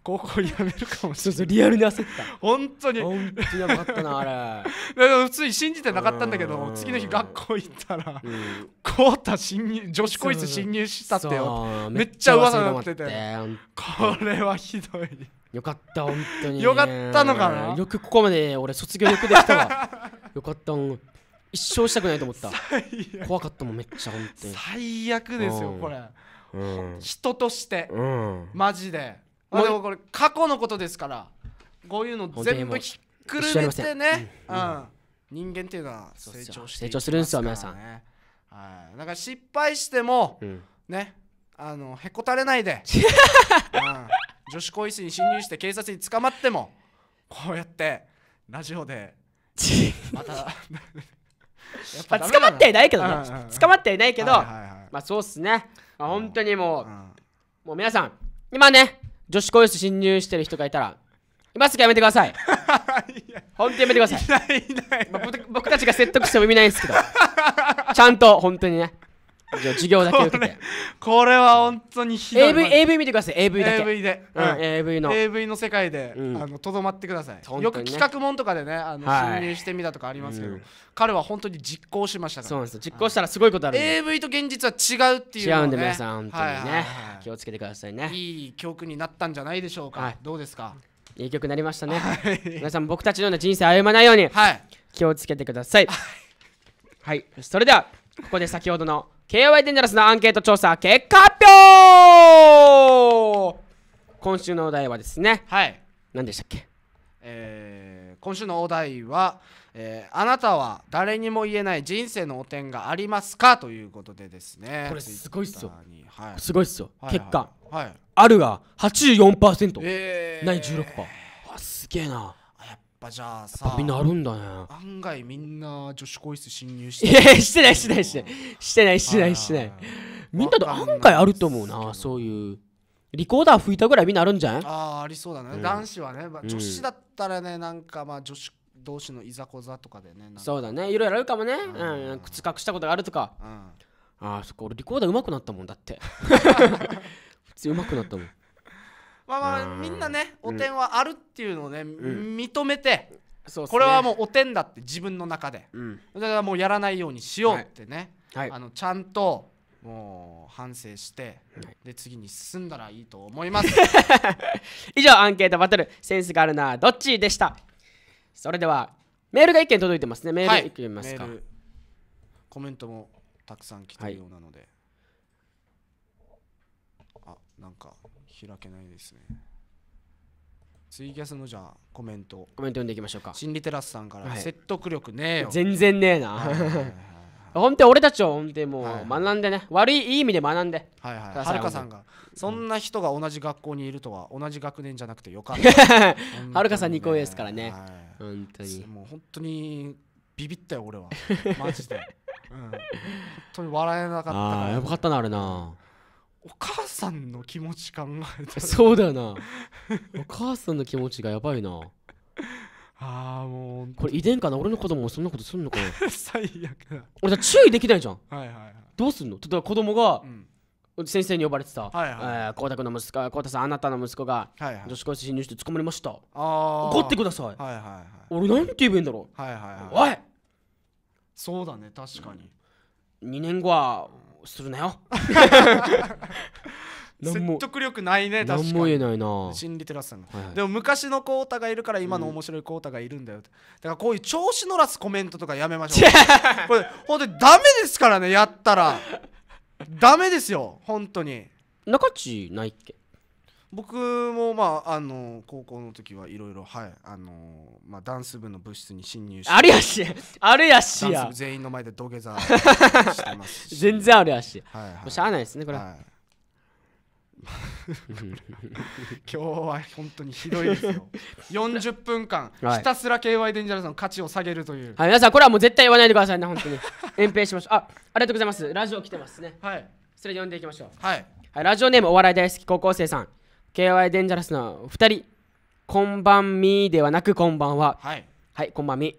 高校やめるかもしれないリアルに焦った本当に本当にやばかったなあれ 普通に信じてなかったんだけど次の日学校行ったらうん、太、うん、侵入女子こいつ侵入したってよめっちゃ噂になっててこれはひどいよかった本当によかったのかなよくここまで俺卒業よくできたわ よかった一生したくないと思った怖かったもんめっちゃ本当に最悪ですよ、これ、人として、マジで、あ、でもこれ過去のことですからこういうの全部ひっくるめてね、人間っていうのは成長して、成長するんですよ皆さんはいか失敗しても、ねあのへこたれないで、女子更衣室に侵入して警察に捕まってもこうやってラジオで またま 捕まってはいないけどね、うんうん、捕まってはいないけど、はいはいはい、まあそうっすね、まあ、本当にもう、うん、もう皆さん今ね女子更衣室侵入してる人がいたら今すぐやめてください 本当にやめてください、まあ、僕たちが説得しても意味ないんですけどちゃんと本当にね授業だけ受けてこれは本当にひどい AV, AV 見てください AV だけ AV で、うん、AV の AV の世界でとど、うん、まってください、ね、よく企画もんとかでねあの、はい、侵入してみたとかありますけど、うん、彼は本当に実行しましたからそうなんです実行したらすごいことある AV と現実は違うっていう、ね、違うんで皆さん本当にね、はいはいはい、気をつけてくださいねいい教訓になったんじゃないでしょうか、はい、どうですかいい曲になりましたね、はい、皆さん僕たちのような人生歩まないように、気をつけてくださいはい、それではここで先ほどの KY デンジャラスのアンケート調査結果発表今週のお題はですね、はい。何でしたっけえー、今週のお題は、えー、あなたは誰にも言えない人生の汚点がありますかということでですね。これすごいっすよ。はい、すごいっすよ。はい結果、はい、あるが84%、えー、ない16%。あ、すげえな。ぱじゃあさみんなあるんだね案外みんな女子更衣室侵入していやしてないしてないしてないしてないしてないしてないみんなと案外あると思うなそういうリコーダー吹いたぐらいみんなあるんじゃんああありそうだね、うん、男子はね、まあ、女子だったらね、なんかまあ女子同士のいざこざとかでねそうだねいろいろあるかもね、うん、うん、靴隠したことがあるとか、うん、ああそこ俺リコーダーうまくなったもんだって 普通うまくなったもんまあまあみんなね汚点はあるっていうのをね、認めて、ね、これはもう汚点だって自分の中で、だからもうやらないようにしようってね、はい、あのちゃんともう反省して、で次に進んだらいいと思います 以上アンケートバトルセンスがあるなどっちでしたそれではメールが1件届いてますねメールいきますか、はい、コメントもたくさん来てるようなので、はい、あなんか開けないですねツイキャスのじゃあコメントコメント読んでいきましょうか心理テラスさんから、はい説得力ねえよ全然ねえな、本当俺たちは本当もう学んでね、悪いいい意味で学んではいはいはるかさんがそんな人が同じ学校にいるとは同じ学年じゃなくてよかった はるかさん二個上ですからねはい本当にもう本当にビビったよ俺はマジで、うん、本当に笑えなかったああやばかったなあれなお母さんの気持ち考えたそうだよなお母さんの気持ちがやばいなああもうこれ遺伝かな俺の子供もそんなことすんのかな 最悪だ俺じ注意できないじゃんはいはい、はい、どうすんの例えば子供が、うん、先生に呼ばれてた「はいはいえー、光太君の息子光太さんあなたの息子が、はいはい、女子高生侵入して捕まりましたあ怒ってください」はいはいはい、俺なんて言えばいいんだろう、はいはいはい、おいそうだね確かに、うん、2年後はするなよ 説得力ないね確かに何も言えないな心理テラスさんはいはい、でも昔のコータがいるから今の面白いコータがいるんだよ、うん、だからこういう調子乗らすコメントとかやめましょうこれ本当にダメですからねやったらダメですよ本当に中地ないっけ僕もまああの高校の時はいろいろはいあのまあダンス部の部室に侵入してあるやしあるやしや全員の前で土下座してますし全然あるやし、はいはい、しゃあないですねこれは、い 今日は本当にひどいですよ40 分間、ひたすら KY デンジャラさんの価値を下げるという、はい、皆さんこれはもう絶対言わないでくださいね本当に隠蔽 しましょうあありがとうございますラジオ来てますねはいそれで呼んでいきましょうはい、はい、ラジオネームお笑い大好き高校生さん KY デンジャラスの2人こんばんみではなくこんばんははい、はい、こんばんみ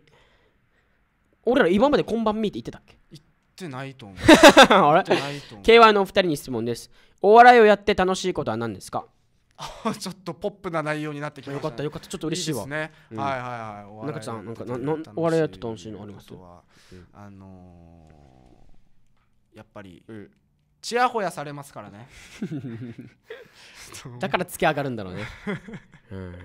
俺ら今までこんばんみって言ってたっけ言ってないと思う あれ KY のお二人に質問ですお笑いをやって楽しいことは何ですかあちょっとポップな内容になってきまよしたかったよかったちょっと嬉しいわいいですね、うんはいはいはい中んなんかななんお笑いやって楽しいのありますとあのーやっぱりうんちやほやされますからね だから突き上がるんだろうね、うん、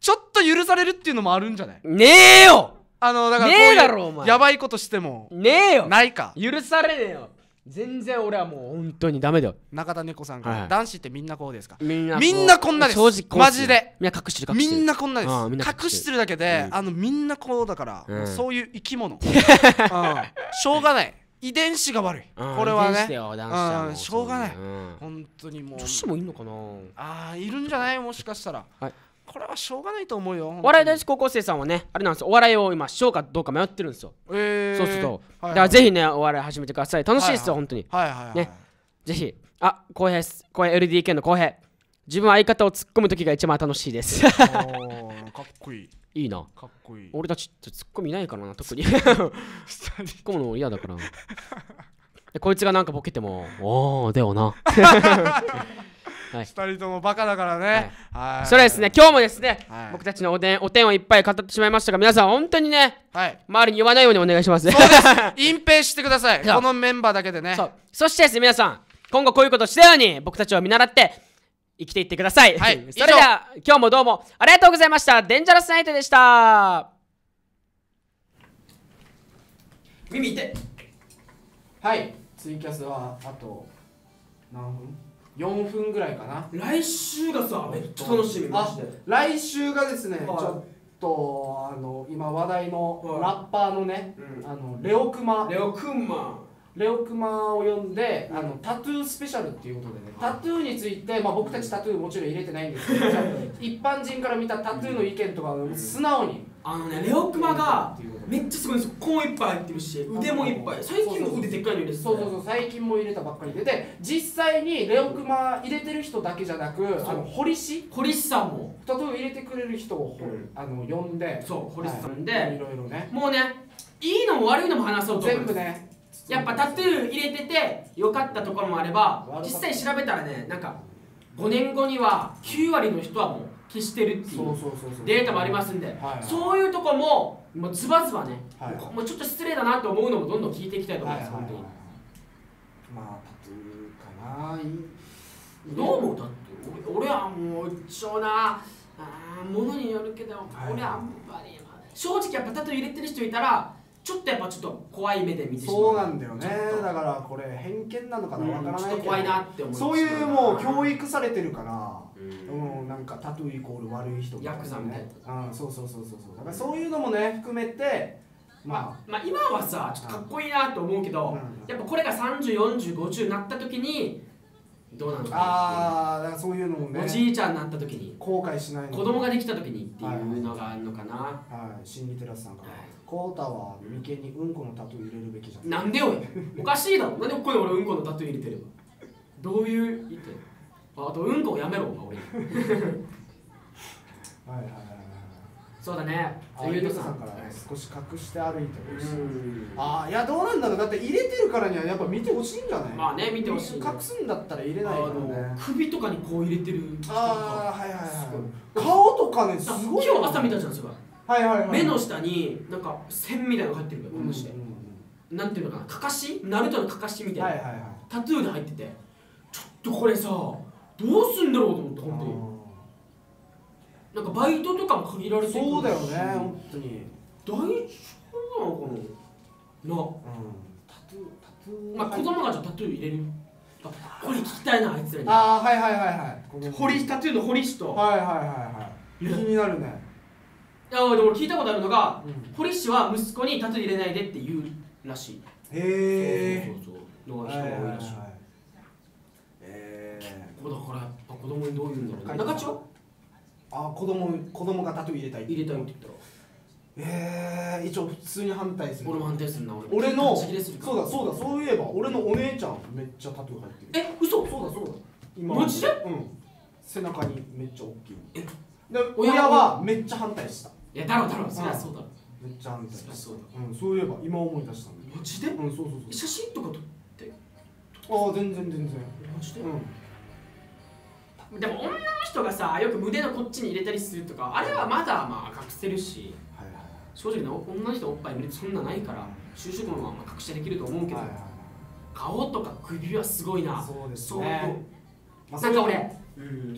ちょっと許されるっていうのもあるんじゃないねえよあのだからねえだろお前やばいことしてもねえよないか許されねえよ全然俺はもう本当にダメだよ中田猫さんから、はい、男子ってみんなこうですかみんなこんなです正直マジでみんな隠してる隠してるみんなこんなです隠してるだけで、うん、あのみんなこうだから、うん、そういう生き物 しょうがない遺伝子が悪い、これはねしょうがない、本当にもう女子もいんのかなああいるんじゃないもしかしたら、はい、これはしょうがないと思うよ笑い男子高校生さんはねあれなんですお笑いを今しようかどうか迷ってるんですよ、えー、そうすると、ははだからぜひねお笑い始めてください楽しいですよ、本当に、はいはい、ねぜひあ浩平浩平 LDK の浩平自分相方を突っ込む時が一番楽しいですかっこいいいいなかっこいい俺たちってツッコミないからな 特にツッコむの嫌だから こいつがなんかボケてもおおでよなはい、2人ともバカだからね、はい、はいそれですね今日もですね、はい、僕たちのおでんおてんをいっぱい語ってしまいましたが皆さん本当にね、はい、周りに言わないようにお願いしますねそうです 隠蔽してくださいこのメンバーだけでねそしてですね皆さん今後こういうことしたように僕たちを見習って生きていってください。はい、それでは今日もどうもありがとうございました。デンジャラスナイトでした。耳痛い。はい、ツイキャスはあと何分 ?4 分ぐらいかな。来週がさ、めっちゃ楽しみまして。来週がですね、ちょっとあの今話題のラッパーのね、うん、あのレオクマ。レオクマ。レオクマを呼んであのタトゥースペシャルっていうことでねタトゥーについて、まあ、僕たちタトゥーもちろん入れてないんですけど 一般人から見たタトゥーの意見とか素直にあのねレオクマがめっちゃすごいんですよコーンいっぱい入ってるし腕もいっぱい最近も腕でっかいの入れて、そうそうそう最近も入れたばっかりでで実際にレオクマ入れてる人だけじゃなくあの堀氏堀氏さんもタトゥー入れてくれる人を、うん、あの呼んでそう堀さんで、はい、ろいろねもうねいいのも悪いのも話そうと思全部ねやっぱタトゥー入れてて良かったところもあれば実際調べたらねなんか5年後には9割の人はもう消してるっていうデータもありますんでそういうとこももうズバズバね、はい、もうちょっと失礼だなと思うのもどんどん聞いていきたいと思います、はいはいはい、本当にまあタトゥーかなどう思うだって俺俺はもう一緒なものによるけど俺はあんまり正直やっぱタトゥー入れてる人いたらちょっとやっぱちょっと怖い目で見てしまうそうなんだよねだからこれ偏見なのかなわからないけど、怖いなって思うそういうもう教育されてるからうん、なんかタトゥーイコール悪い人みたね、ヤクザみたいな、うん、そうそうそうそうそうだからそういうのもね含めてまあ、まあ、今はさちょっとかっこいいなと思うけど、やっぱこれが304050になった時にどうなのかああだからそういうのもねおじいちゃんになった時に後悔しない子供ができた時にっていうのがあるのかな、はい、はい、心理テラスさんから、はいコータは眉間にうんこのタトゥー入れるべきじゃんなんでよおかしいだろなんでここで俺うんこのタトゥー入れてるのどういう意見あとうんこをやめろおはいはいはいはいそうだねゆうさんから少し隠して歩いてほしいああいやどうなんだろうだって入れてるからにはやっぱ見てほしいんじゃないまあね見てほしい隠すんだったら入れないよね首とかにこう入れてるああはいはいはい顔とかねすごい今日朝見たじゃんそれはいはいはい、目の下になんか線みたいなの入ってるからこのて、うん、なんていうのかなかかしナルトのかかしみたいな、はいはいはい、タトゥーで入っててちょっとこれさどうすんだろうと思って本当に。なんかバイトとかも限られてるそうだよね本当に大丈夫なのかなな、うん、タトゥータトゥーまあ子供がじゃタトゥー入れるあこれ聞きたいなあいつらにああはいはいはいはい堀タトゥーの堀氏とはいはいはいはい気になるねあでも聞いたことあるのが、うん、ポリッシュは息子にタトゥー入れないでって言うらしいへえそうそうそうの人が多いらしい、はいえ結構だからやっぱ子供にどう言うんだろう中地はあ子供子供がタトゥー入れたい入れたいって言ったらえー、一応普通に反対する俺も反対するな俺のそうだそうだそういえば俺のお姉ちゃんめっちゃタトゥー入ってるえ嘘そうだそうだ今マジでうん背中にめっちゃ大きいえ親はめっちゃ反対したいやだろうだろうそりゃそうだろめっちゃあんたそりゃそうだうんそういえば今思い出したんだマジでうんそうそうそう写真とか撮ってああ全然全然マジでうんでも女の人がさよく胸のこっちに入れたりするとかあれはまだまあ隠せるしはいはい正直な女の人おっぱい見るそんなないから就職もまあ隠しできると思うけど、顔とか首はすごいなそうですねなんか俺、うん、34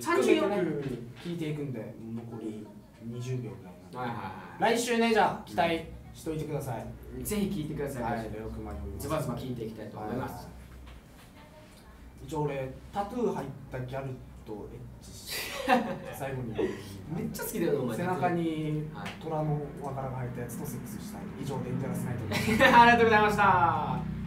聞いていくんで残り20秒ぐらいははいい、来週ねじゃあ期待しといてください、うん、ぜひ聞いてください、はい、ズバズバ聞いていきたいと思います、一応俺タトゥー入ったギャルとエッチし最後に めっちゃ好きだよお前背中に虎のわからが入ったやつとセックスしたい以上デンジャラスナイトです ありがとうございました